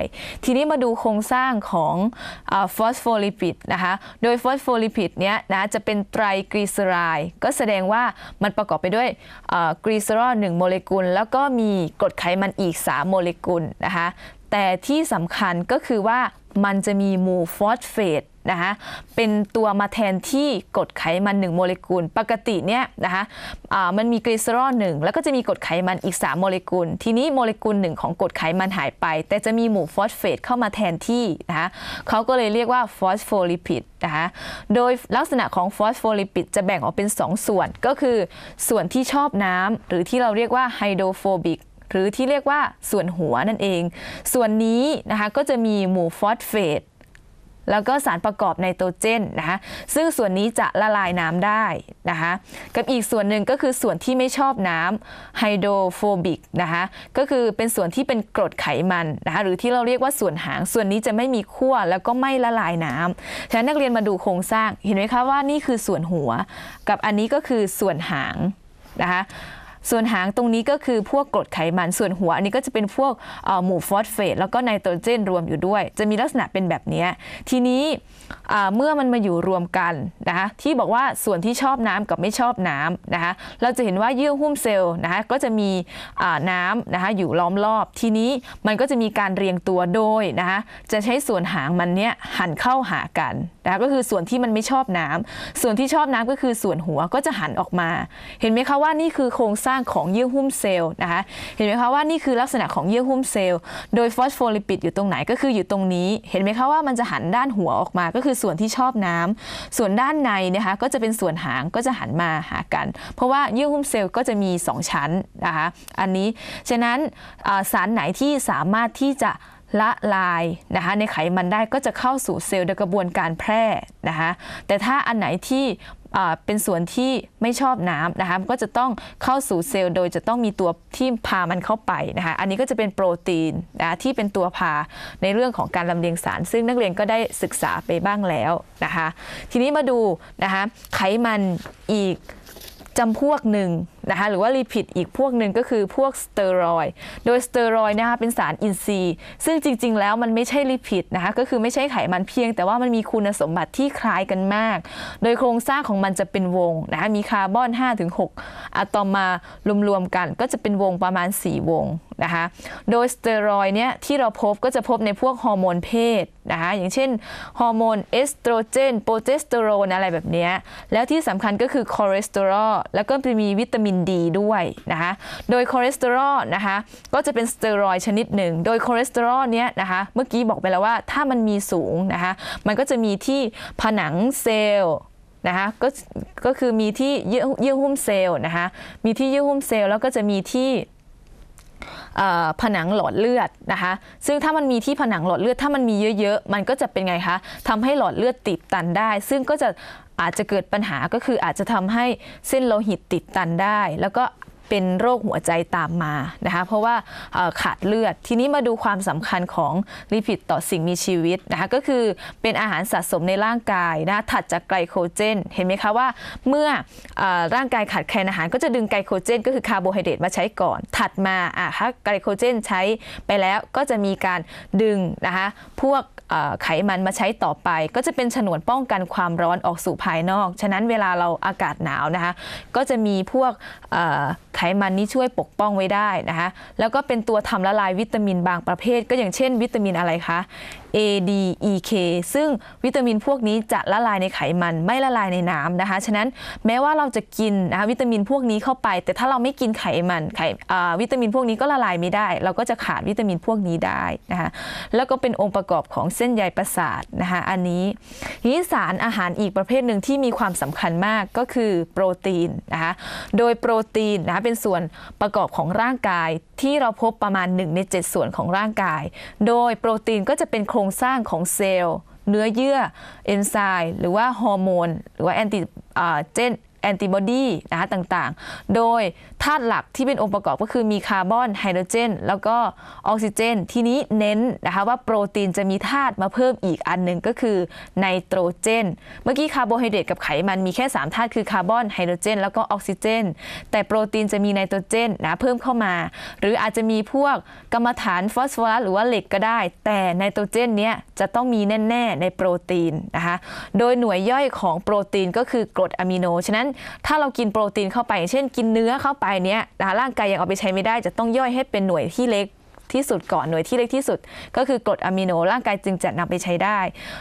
ทีนี้มาดูโครงสร้างของฟอสโฟลิปิดนะคะ โดยฟอสโฟลิปิดเนี้ยนะจะเป็นไตรกลีเซอไรด์ก็แสดงว่ามันประกอบไปด้วยกลีเซอรอลหนึ่งโมเลกุล แล้วก็มีกรดไขมันอีก 3 โมเลกุลนะคะ แต่ที่สำคัญก็คือว่ามันจะมีมูฟอสเฟตนะคะเป็นตัวมาแทนที่กรดไขมัน 1 โมเลกุล ปกติเนี่ยนะคะะมันมีกรีเซอรอลหนึ่งแล้วก็จะมีกรดไขมันอีก 3 โมเลกุล ทีนี้โมเลกุลหนึ่งของกรดไขมันหายไป แต่จะมีหมู่ฟอสเฟตเข้ามาแทนที่นะคะเขาก็เลยเรียกว่าฟอสโฟลิปิดนะคะโดยลักษณะของฟอสโฟลิปิดจะแบ่งออกเป็น 2 ส่วน ก็คือส่วนที่ชอบน้ำหรือที่เราเรียกว่าไฮโดรโฟบิกหรือที่เรียกว่าส่วนหัวนั่นเองส่วนนี้นะคะก็จะมีหมู่ฟอสเฟตแล้วก็สารประกอบไนโตรเจนนะคะซึ่งส่วนนี้จะละลายน้ำได้นะคะกับอีกส่วนหนึ่งก็คือส่วนที่ไม่ชอบน้ำไฮโดรโฟบิกนะคะ ก็คือเป็นส่วนที่เป็นกรดไขมันนะคะหรือที่เราเรียกว่าส่วนหาง ส่วนนี้จะไม่มีขั้วแล้วก็ไม่ละลายน้ำฉะนั้นนักเรียนมาดูโครงสร้าง เห็นไหมคะว่านี่คือส่วนหัว กับอันนี้ก็คือส่วนหางนะคะส่วนหางตรงนี้ก็คือพวกกรดไขมัน ส่วนหัวอันนี้ก็จะเป็นพวกหมู่ฟอสเฟตแล้วก็ไนโตรเจนรวมอยู่ด้วย จะมีลักษณะเป็นแบบนี้ ทีนี้เมื่อมันมาอยู่รวมกันนะคะที่บอกว่าส่วนที่ชอบน้ำกับไม่ชอบน้ำนะคะเราจะเห็นว่าเยื่อหุ้มเซลล์นะคะก็จะมีน้ำนะคะอยู่ล้อมรอบทีนี้มันก็จะมีการเรียงตัวโดยนะคะจะใช้ส่วนหางมันเนี้ยหันเข้าหากันนะคะก็คือส่วนที่มันไม่ชอบน้ำ ส่วนที่ชอบน้ำก็คือส่วนหัวก็จะหันออกมา เห็นไหมคะว่านี่คือโครงสร้างของเยื่อหุ้มเซลล์นะคะเห็นไหมคะว่านี่คือลักษณะของเยื่อหุ้มเซลล์โดยฟอสโฟลิปิดอยู่ตรงไหนก็คืออยู่ตรงนี้ เห็นไหมคะว่ามันจะหันด้านหัวออกมาก็คือส่วนที่ชอบน้ำ ส่วนด้านในนะคะก็จะเป็นส่วนหางก็จะหันมาหากัน เพราะว่าเยื่อหุ้มเซลล์ก็จะมี 2 ชั้นนะคะ อันนี้ ฉะนั้นสารไหนที่สามารถที่จะละลายนะคะในไขมันได้ก็จะเข้าสู่เซลล์ในกระบวนการแพร่นะคะ แต่ถ้าอันไหนที่เป็นส่วนที่ไม่ชอบน้ำนะคะก็จะต้องเข้าสู่เซลล์โดยจะต้องมีตัวที่พามันเข้าไปนะคะอันนี้ก็จะเป็นโปรตีนนะที่เป็นตัวพาในเรื่องของการลำเลียงสาร ซึ่งนักเรียนก็ได้ศึกษาไปบ้างแล้วนะคะทีนี้มาดูนะคะไขมันอีกจำพวกหนึ่งนะคะหรือว่าลิพิดอีกพวกหนึ่งก็คือพวกสเตอรอยโดยสเตอรอยนะคะเป็นสารอินทรีย์ซึ่งจริงๆแล้วมันไม่ใช่ลิพิดนะคะก็คือไม่ใช่ไขมันเพียง แต่ว่ามันมีคุณสมบัติที่คล้ายกันมาก โดยโครงสร้างของมันจะเป็นวงนะคะมีคาร์บอน 5-6อะตอมมารวมๆกัน ก็จะเป็นวงประมาณ 4 วงนะคะโดยสเตอรอยเนี้ยที่เราพบก็จะพบในพวกฮอร์โมนเพศนะคะอย่างเช่นฮอร์โมนเอสโตรเจนโปรเจสเตอโรนอะไรแบบนี้แล้วที่สำคัญก็คือคอเลสเตอรอลแล้วก็จะมีวิตามินินดีด้วยนะคะ โดยคอเลสเตอรอลนะคะก็จะเป็นสเตียรอยชนิดหนึ่ง โดยคอเลสเตอรอลเนี้ยนะคะเมื่อกี้บอกไปแล้วว่าถ้ามันมีสูงนะคะมันก็จะมีที่ผนังเซลล์นะคะก็ก็คือมีที่เยื่อหุ้มเซลล์นะคะมีที่เยื่อหุ้มเซลล์แล้วก็จะมีที่ผนังหลอดเลือดนะคะซึ่งถ้ามันมีที่ผนังหลอดเลือดถ้ามันมีเยอะๆมันก็จะเป็นไงคะทำให้หลอดเลือดตีบตันได้ ซึ่งก็จะอาจจะเกิดปัญหาก็คืออาจจะทำให้เส้นโลหิตติดตันได้ แล้วก็เป็นโรคหัวใจตามมานะคะเพราะว่าขาดเลือด ทีนี้มาดูความสำคัญของลิปิดต่อสิ่งมีชีวิตนะคะก็คือเป็นอาหารสะสมในร่างกายนะถัดจากไกลโคเจนเห็นไหมคะว่าเมื่ออร่างกายขาดแคลนอาหาร ก็จะดึงไกลโคเจน ก็คือคาร์โบไฮเดรตมาใช้ก่อน ถัดมาอ่ะถ้าไกลโคเจนใช้ไปแล้วก็จะมีการดึงนะคะพวกไขมันมาใช้ต่อไป ก็จะเป็นฉนวนป้องกันความร้อนออกสู่ภายนอก ฉะนั้นเวลาเราอากาศหนาวนะคะก็จะมีพวกไขมันนี้ช่วยปกป้องไว้ได้นะคะแล้วก็เป็นตัวทำละลายวิตามินบางประเภท ก็อย่างเช่น วิตามินอะไรคะ A D E K ซึ่งวิตามินพวกนี้จะละลายในไขมันไม่ละลายในน้ำนะคะฉะนั้นแม้ว่าเราจะกินนะคะวิตามินพวกนี้เข้าไป แต่ถ้าเราไม่กินไขมันไขวิตามินพวกนี้ก็ละลายไม่ได้ เราก็จะขาดวิตามินพวกนี้ได้นะคะแล้วก็เป็นองค์ประกอบของส้นใยประสาทนะคะอันนี้นี้สารอาหารอีกประเภทหนึ่งที่มีความสำคัญมากก็คือโปรตีนนะคะโดยโปรตีนนะเป็นส่วนประกอบของร่างกายที่เราพบประมาณ 1 ใน 7 ส่วนของร่างกาย โดยโปรตีนก็จะเป็นโครงสร้างของเซลล์ เนื้อเยื่อ เอนไซม์หรือว่าฮอร์โมนหรือว่าแอนติเจนแอนติบอดีนะคะต่างๆ โดยธาตุหลักที่เป็นองค์ประกอบก็คือมีคาร์บอนไฮโดรเจนแล้วก็ออกซิเจน ทีนี้เน้นนะคะว่าโปรตีนจะมีธาตุมาเพิ่มอีกอันหนึ่งก็คือไนโตรเจน เมื่อกี้คาร์โบไฮเดรตกับไขมันมีแค่3ธาตุคือคาร์บอนไฮโดรเจนแล้วก็ออกซิเจน แต่โปรตีนจะมีไนโตรเจนนะ เพิ่มเข้ามา หรืออาจจะมีพวกกรรมฐานฟอสฟอรัสหรือว่าเหล็กก็ได้ แต่ไนโตรเจนเนี้ยจะต้องมีแน่ๆในโปรตีนนะคะโดยหน่วยย่อยของโปรตีนก็คือกรดอะมิโนฉะนั้นถ้าเรากินโปรตีนเข้าไป เช่นกินเนื้อเข้าไปเนี้ยนะร่างกายยังเอาไปใช้ไม่ได้ จะต้องย่อยให้เป็นหน่วยที่เล็กที่สุดก่อน หน่วยที่เล็กที่สุด ก็คือกรดอะมิโน ร่างกายจึงจะนำไปใช้ได้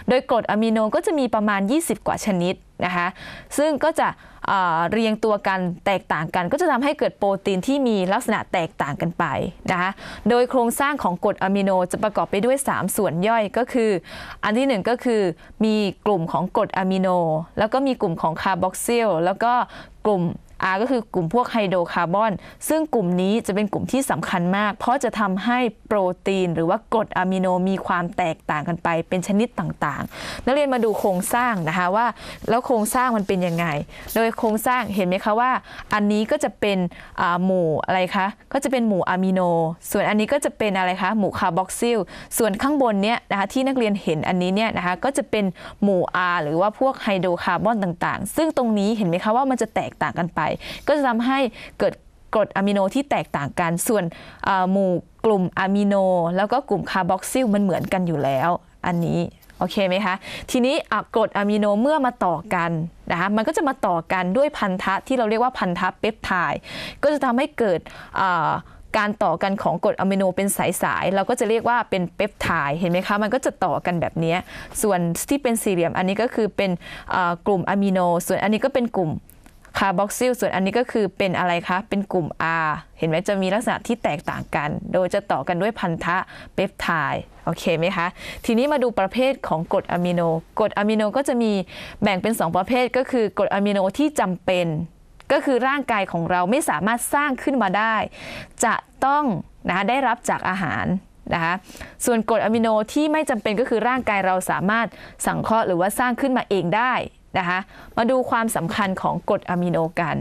โดยกรดอะมิโนก็จะมีประมาณ 20 กว่าชนิดนะคะ ซึ่งก็จะเรียงตัวกันแตกต่างกันก็จะทำให้เกิดโปรตีนที่มีลักษณะแตกต่างกันไปนะคะ โดยโครงสร้างของกรดอะมิโนจะประกอบไปด้วย 3 ส่วนย่อยก็คือ อันที่1ก็คือมีกลุ่มของกรดอะมิโน แล้วก็มีกลุ่มของคาร์บอกซิลแล้วก็กลุ่ม R ก็คือกลุ่มพวกไฮโดรคาร์บอนซึ่งกลุ่มนี้จะเป็นกลุ่มที่สำคัญมาก เพราะจะทำให้โปรตีน หรือว่ากรดอะมิโนมีความแตกต่างกันไป เป็นชนิดต่างๆ นักเรียนมาดูโครงสร้างนะคะว่า แล้วโครงสร้างมันเป็นยังไงโดยโครงสร้างเห็นไหมคะว่าอันนี้ก็จะเป็นหมู่อะไรคะก็จะเป็นหมู่อะมิโน ส่วนอันนี้ก็จะเป็นอะไรคะหมู่คาร์บอกซิลส่วนข้างบนเนี้ยนะคะที่นักเรียนเห็นอันนี้เนี่ยนะคะก็จะเป็นหมู่ R หรือว่าพวกไฮโดรคาร์บอนต่างๆซึ่งตรงนี้เห็นไหมคะว่ามันจะแตกต่างกันไปก็จะทำให้เกิดกรดอะมิโนที่แตกต่างกัน ส่วนหมู่กลุ่มอะมิโน แล้วก็ กลุ่มคาร์บอกซิล มันเหมือนกันอยู่แล้วอันนี้โอเคไหมคะทีนี้กรดอะมิโนเมื่อมาต่อกันนะคะมันก็จะมาต่อกันด้วยพันธะที่เราเรียกว่าพันธะเปปไทด์ก็จะทำให้เกิดการต่อกันของกรดอะมิโนเป็นสายๆเราก็จะเรียกว่าเป็นเปปไทด์เห็นไหมคะ มันก็จะต่อกันแบบนี้ส่วนที่เป็นสี่เหลี่ยมอันนี้ก็คือเป็นกลุ่มอะมิโน ส่วนอันนี้ก็เป็นกลุ่มคาร์บอกซิลส่วนอันนี้ก็คือเป็นอะไรคะ เป็นกลุ่ม R เห็นไหมจะมีลักษณะที่แตกต่างกัน โดยจะต่อกันด้วยพันธะเปปไทด์โอเคไหมคะ ทีนี้มาดูประเภทของกรดอะมิโนกรดอะมิโนก็จะมีแบ่งเป็น 2 ประเภท ก็คือกรดอะมิโนที่จำเป็น ก็คือร่างกายของเราไม่สามารถสร้างขึ้นมาได้ จะต้องนะะได้รับจากอาหารนะคะส่วนกรดอะมิโนที่ไม่จำเป็นก็คือร่างกายเราสามารถสังเคราะห์หรือว่าสร้างขึ้นมาเองได้นะคะมาดูความสำคัญของกรดอะมิโนกัน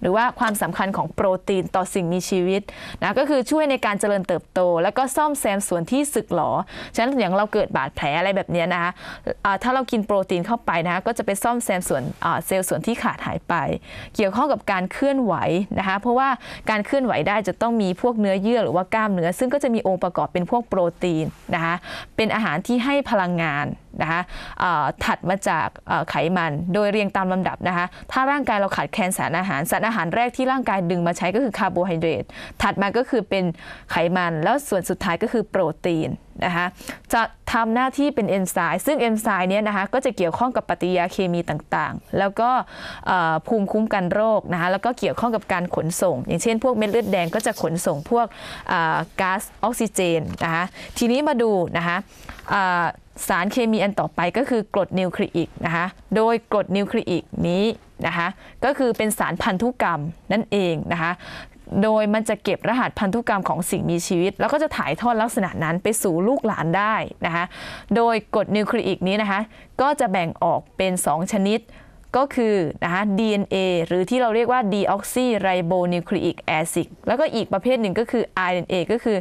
หรือว่าความสำคัญของโปรตีนต่อสิ่งมีชีวิตนะก็คือช่วยในการเจริญเติบโต และก็ซ่อมแซมส่วนที่สึกหรอฉะนั้นอย่างเราเกิดบาดแผลอะไรแบบนี้นะคะะถ้าเรากินโปรตีนเข้าไปนะะก็จะไปซ่อมแซมส่วนเซลล์ส่วนที่ขาดหายไป เกี่ยวข้องกับการเคลื่อนไหวนะคะเพราะว่าการเคลื่อนไหวได้จะต้องมีพวกเนื้อเยื่อหรือว่ากล้ามเนื้อซึ่งก็จะมีองค์ประกอบเป็นพวกโปรตีนนะคะเป็นอาหารที่ให้พลังงานนะคะถัดมาจากไขมัน โดยเรียงตามลำดับนะคะ ถ้าร่างกายเราขาดแคลนสารอาหาร สารอาหารแรกที่ร่างกายดึงมาใช้ก็คือคาร์โบไฮเดรต ถัดมาก็คือเป็นไขมัน แล้วส่วนสุดท้ายก็คือโปรตีนนะคะจะทำหน้าที่เป็นเอนไซม์ ซึ่งเอนไซม์เนี้ยนะคะ ก็จะเกี่ยวข้องกับปฏิกิริยาเคมีต่างๆ แล้วก็ภูมิคุ้มกันโรคนะคะ แล้วก็เกี่ยวข้องกับการขนส่ง อย่างเช่น พวกเม็ดเลือดแดงก็จะขนส่งพวกก๊าซออกซิเจนนะคะทีนี้มาดูนะคะสารเคมีอันต่อไปก็คือกรดนิวคลีอิกนะคะ โดยกรดนิวคลีอิกนี้นะคะก็คือเป็นสารพันธุกรรมนั่นเองนะคะ โดยมันจะเก็บรหัสพันธุกรรมของสิ่งมีชีวิต แล้วก็จะถ่ายทอดลักษณะนั้นไปสู่ลูกหลานได้นะคะ โดยกรดนิวคลีอิกนี้นะคะก็จะแบ่งออกเป็น 2 ชนิดก็คือนะคะ DNA หรือที่เราเรียกว่า deoxyribonucleic acid แล้วก็อีกประเภทหนึ่งก็คือ RNA ก็คือ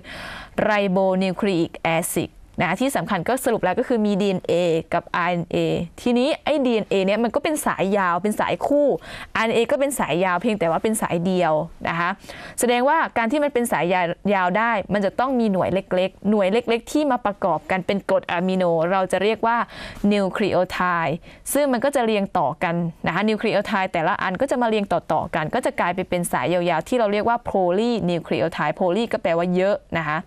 ribonucleic acid นะที่สำคัญก็สรุปแล้วก็คือมี DNA กับ RNA ทีนี้ไอ้ DNA เนี่ยมันก็เป็นสายยาวเป็นสายคู่ RNA ก็เป็นสายยาวเพียงแต่ว่าเป็นสายเดียวนะคะแสดงว่าการที่มันเป็นสายยาวยาวได้ มันจะต้องมีหน่วยเล็กๆ หน่วยเล็กๆ ที่มาประกอบกันเป็นกรดอะมิโน เราจะเรียกว่านิวคลีโอไทด์ซึ่งมันก็จะเรียงต่อกันนะคะนิวคลีโอไทด์แต่ละอันก็จะมาเรียงต่อๆกัน ก็จะกลายไปเป็นสายยาวๆที่เราเรียกว่าโพลีนิวคลีโอไทด์โพลีก็แปลว่าเยอะนะคะ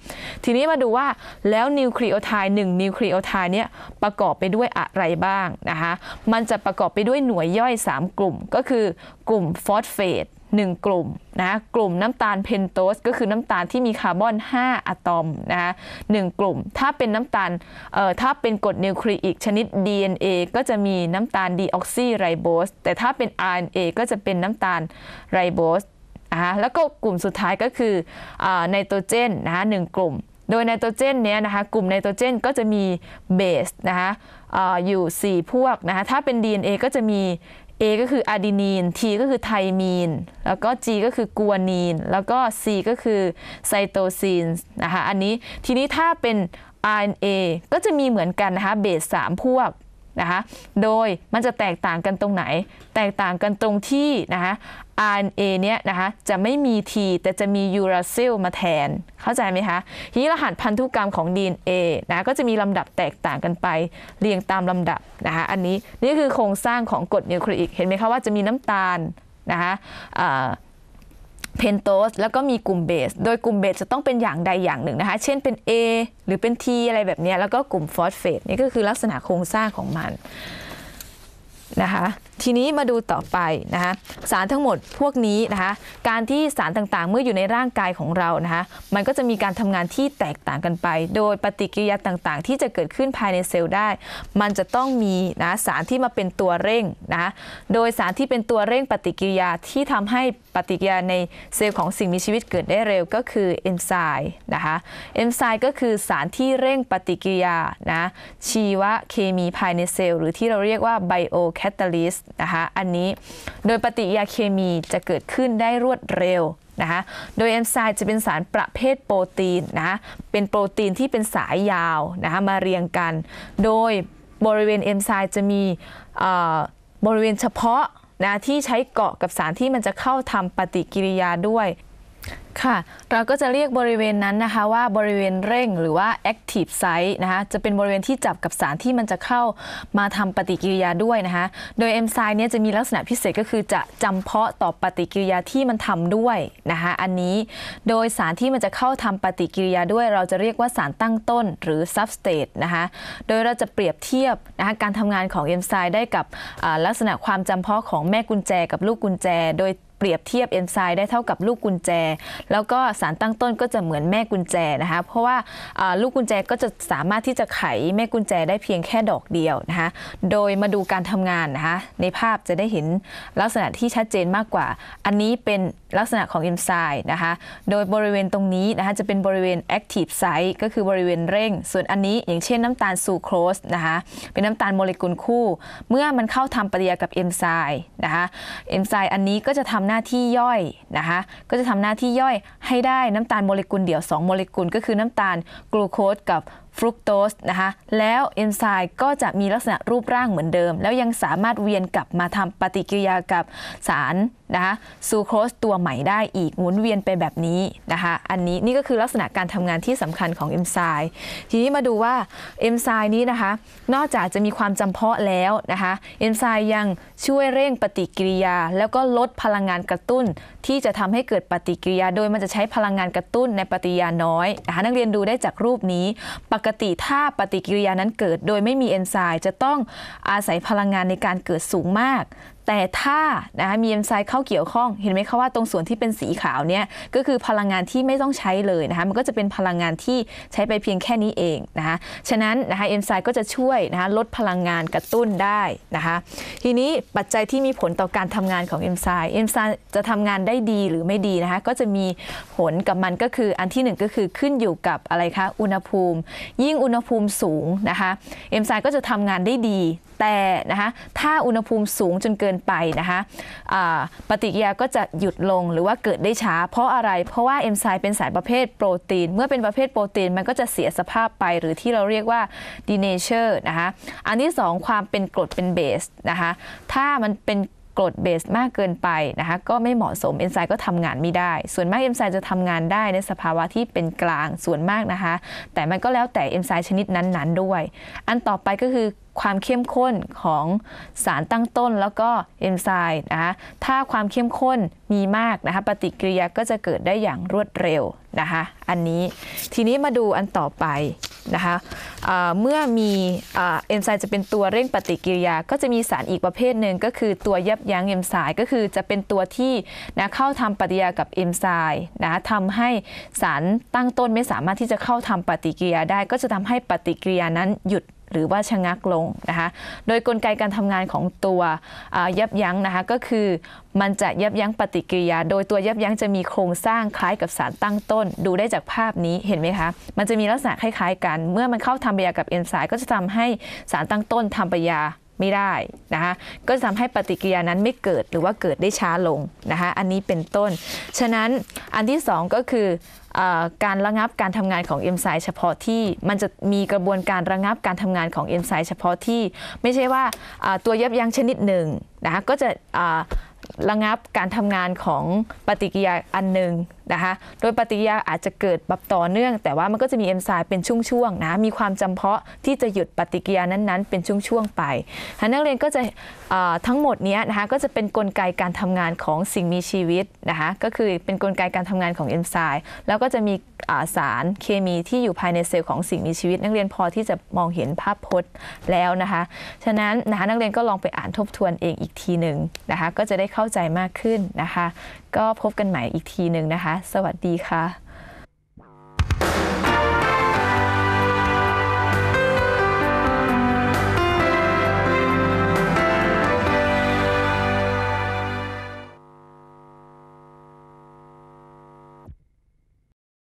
ทีนี้มาดูว่าแล้วนิวคลีโโอไทด์หนึ่งนิวคลีโอไทด์เนี่ยประกอบไปด้วยอะไรบ้างนะคะมันจะประกอบไปด้วยหน่วยย่อย 3 กลุ่ม ก็คือกลุ่มฟอสเฟต1กลุ่มนะกลุ่มน้ำตาลเพนโตสก็คือน้ำตาลที่มีคาร์บอน 5 อะตอมนะะหกลุ่ม ถ้าเป็นน้ำตาลเอ่อถ้าเป็นกรดนิวคลีอิก ชนิด DNA ก็จะมีน้ำตาลดีออกซีไรโบสแต่ถ้าเป็น RNA ก็จะเป็นน้ำตาลไรโบสนะะแล้วก็กลุ่มสุดท้ายก็คือไนโตรเจนนะคะหกลุ่มโดยไนโตรเจนเนี้ยนะคะ กลุ่มไนโตรเจนก็จะมีเบสนะคะอยู่ 4 พวกนะคะ ถ้าเป็น DNA ก็จะมี A ก็คืออะดีนีน T ก็คือไทมีน แล้วก็ G ก็คือกัวนีน แล้วก็ C ก็คือไซโตซีนนะคะ อันนี้ทีนี้ถ้าเป็น RNA ก็จะมีเหมือนกันนะคะ เบส3พวกนะคะ โดยมันจะแตกต่างกันตรงไหน แตกต่างกันตรงที่นะคะ RNA เนี้ยนะคะ จะไม่มี T แต่จะมียูราซิลมาแทน เข้าใจไหมคะ ทีนี้รหัสพันธุกรรมของ DNA นะ ก็จะมีลำดับแตกต่างกันไป เรียงตามลำดับนะคะ อันนี้ นี่คือโครงสร้างของกรดนิวคลีอิกเห็นไหมคะ ว่าจะมีน้ำตาลนะคะเพนโตสแล้วก็มีกลุ่มเบส โดยกลุ่มเบสจะต้องเป็นอย่างใดอย่างหนึ่งนะคะ เช่นเป็น A หรือเป็น T อะไรแบบนี้แล้วก็กลุ่มฟอสเฟตนี่ก็คือลักษณะโครงสร้างของมัน นะคะทีนี้มาดูต่อไปนะคะสารทั้งหมดพวกนี้นะคะการที่สารต่าง ๆ เมื่ออยู่ในร่างกายของเรานะคะมันก็จะมีการทำงานที่แตกต่างกันไป โดยปฏิกิริยาต่างๆ ที่จะเกิดขึ้นภายในเซลล์ได้ มันจะต้องมีนะสารที่มาเป็นตัวเร่งนะโดยสารที่เป็นตัวเร่งปฏิกิริยาที่ทำให้ปฏิกิริยาในเซลล์ของสิ่งมีชีวิตเกิดได้เร็วก็คือเอนไซม์นะคะเอนไซม์ก็คือสารที่เร่งปฏิกิริยานะชีวเคมีภายในเซลล์หรือที่เราเรียกว่าไบโอแคตตาลิสตนะคะอันนี้โดยปฏิกิริยาเคมีจะเกิดขึ้นได้รวดเร็วนะคะโดยเอนไซม์จะเป็นสารประเภทโปรตีนนะะเป็นโปรตีนที่เป็นสายยาวนะคะมาเรียงกัน โดยบริเวณเอนไซม์จะมีบริเวณเฉพาะนะที่ใช้เกาะกับสารที่มันจะเข้าทำปฏิกิริยาด้วยค่ะเราก็จะเรียกบริเวณนั้นนะคะว่าบริเวณเร่งหรือว่า active site นะคะจะเป็นบริเวณที่จับกับสารที่มันจะเข้ามาทำปฏิกิริยาด้วยนะคะโดยเอนไซม์เนี่ยจะมีลักษณะพิเศษก็คือจะจำเพาะต่อปฏิกิริยาที่มันทำด้วยนะคะอันนี้โดยสารที่มันจะเข้าทำปฏิกิริยาด้วย เราจะเรียกว่าสารตั้งต้น หรือ substrate นะคะโดยเราจะเปรียบเทียบนะคะการทำงานของเอนไซม์ได้กับลักษณะความจำเพาะของแม่กุญแจกับลูกกุญแจโดยเปรียบเทียบเอนไซม์ได้เท่ากับลูกกุญแจ แล้วก็สารตั้งต้นก็จะเหมือนแม่กุญแจนะคะ เพราะว่าลูกกุญแจก็จะสามารถที่จะไขแม่กุญแจได้เพียงแค่ดอกเดียวนะคะ โดยมาดูการทำงานนะคะในภาพจะได้เห็นลักษณะที่ชัดเจนมากกว่า อันนี้เป็นลักษณะของเอนไซม์นะคะ โดยบริเวณตรงนี้นะคะจะเป็นบริเวณ active site ก็คือบริเวณเร่ง ส่วนอันนี้อย่างเช่น น้ำตาลซูโครสนะคะเป็นน้ำตาลโมเลกุลคู่ เมื่อมันเข้าทำปฏิกิริยากับเอนไซม์นะคะเอนไซม์อันนี้ก็จะทำหน้าที่ย่อยนะคะก็จะทำหน้าที่ย่อยให้ได้น้ำตาลโมเลกุลเดี่ยว 2 โมเลกุลก็คือน้ำตาล กลูโคสกับฟรุกโตสนะคะ แล้วเอนไซม์ก็จะมีลักษณะรูปร่างเหมือนเดิม แล้วยังสามารถเวียนกลับมาทำปฏิกิริยากับสารนะคะซูโครสตัวใหม่ได้อีก หมุนเวียนไปแบบนี้นะคะ อันนี้นี่ก็คือลักษณะการทำงานที่สำคัญของเอนไซม์ ทีนี้มาดูว่าเอนไซม์นี้นะคะ นอกจากจะมีความจำเพาะแล้วนะคะเอนไซม์ยังช่วยเร่งปฏิกิริยา แล้วก็ลดพลังงานกระตุ้นที่จะทำให้เกิดปฏิกิริยา โดยมันจะใช้พลังงานกระตุ้นในปฏิกิริยาน้อยนะคะนักเรียนดูได้จากรูปนี้ปกกติถ้าปฏิกิริยานั้นเกิดโดยไม่มีเอนไซม์จะต้องอาศัยพลังงานในการเกิดสูงมากแต่ถ้านะคะมีเอนไซม์เข้าเกี่ยวข้องเห็นไหมคะว่าตรงส่วนที่เป็นสีขาวเนี่ยก็คือพลังงานที่ไม่ต้องใช้เลยนะคะมันก็จะเป็นพลังงานที่ใช้ไปเพียงแค่นี้เองนะคะฉะนั้นนะคะเอนไซม์ก็จะช่วยนะคะลดพลังงานกระตุ้นได้นะคะทีนี้ปัจจัยที่มีผลต่อการทำงานของเอนไซม์เอนไซม์จะทำงานได้ดีหรือไม่ดีนะคะก็จะมีผลกับมันก็คืออันที่1ก็คือขึ้นอยู่กับอะไรคะอุณหภูมิยิ่งอุณหภูมิสูงนะคะเอนไซม์ก็จะทำงานได้ดีแต่นะคะ ถ้าอุณหภูมิสูงจนเกินไปนะคะปฏิกิริยาก็จะหยุดลงหรือว่าเกิดได้ช้า เพราะอะไร เพราะว่าเอนไซม์เป็นสารประเภทโปรตีน เมื่อเป็นประเภทโปรตีน มันก็จะเสียสภาพไปหรือที่เราเรียกว่าดีเนเชอร์นะคะ อันที่2ความเป็นกรดเป็นเบสนะคะ ถ้ามันเป็นกรดเบสมากเกินไป นะคะก็ไม่เหมาะสมเอนไซม์ก็ทำงานไม่ได้ ส่วนมากเอนไซม์จะทำงานได้ในสภาวะที่เป็นกลางส่วนมากนะคะ แต่มันก็แล้วแต่เอนไซม์ชนิดนั้นๆด้วย อันต่อไปก็คือความเข้มข้นของสารตั้งต้นแล้วก็เอนไซม์นะคะถ้าความเข้มข้นมีมากนะคะปฏิกิริยาก็จะเกิดได้อย่างรวดเร็วนะคะอันนี้ทีนี้มาดูอันต่อไปนะคะเมื่อมีเอนไซม์จะเป็นตัวเร่งปฏิกิริยา ก็จะมีสารอีกประเภทหนึ่งก็คือตัวยับยั้งเอนไซม์ก็คือจะเป็นตัวที่นะเข้าทำปฏิกิริยากับเอนไซม์นะทำให้สารตั้งต้นไม่สามารถที่จะเข้าทำปฏิกิริยาได้ ก็จะทำให้ปฏิกิริยานั้นหยุดหรือว่าชะงักลงนะคะ โดยกลไกการทำงานของตัวยับยั้งนะคะก็คือมันจะยับยั้งปฏิกิริยา โดยตัวยับยั้งจะมีโครงสร้างคล้ายกับสารตั้งต้นดูได้จากภาพนี้ เห็นไหมคะ มันจะมีลักษณะคล้ายๆกัน เมื่อมันเข้าทำปฏิกิริยากับเอนไซม์ก็จะทำให้สารตั้งต้นทำปฏิกิริยาไม่ได้นะคะก็จะทำให้ปฏิกิริยานั้นไม่เกิดหรือว่าเกิดได้ช้าลงนะคะอันนี้เป็นต้น ฉะนั้นอันที่2ก็คืออการระงับการทำงานของเอนไซม์เฉพาะที่มันจะมีกระบวนการระงับการทำงานของเอนไซม์เฉพาะที่ไม่ใช่ว่าตัวยับยั้งชนิดหนึ่งนะคะก็จะระงับการทำงานของปฏิกิริยาอันหนึ่งนะคะโดยปฏิกิริยาอาจจะเกิดแบบต่อเนื่อง แต่ว่ามันก็จะมีเอนไซม์เป็นช่วงๆนะ มีความจำเพาะที่จะหยุดปฏิกิริยานั้นๆเป็นช่วงๆ ไป นักเรียนก็จะทั้งหมดนี้นะคะก็จะเป็นนกลไกการทำงานของสิ่งมีชีวิตนะคะก็คือเป็นนกลไกการทำงานของเอนไซม์แล้วก็จะมีสารเคมีที่อยู่ภายในเซลล์ของสิ่งมีชีวิต นักเรียนพอที่จะมองเห็นภาพพจน์แล้วนะคะ ฉะนั้นนะคะนักเรียนก็ลองไปอ่านทบทวนเองอีกทีหนึ่งนะคะก็จะได้เข้าใจมากขึ้นนะคะก็พบกันใหม่อีกทีหนึ่งนะคะ สวัสดีค่ะ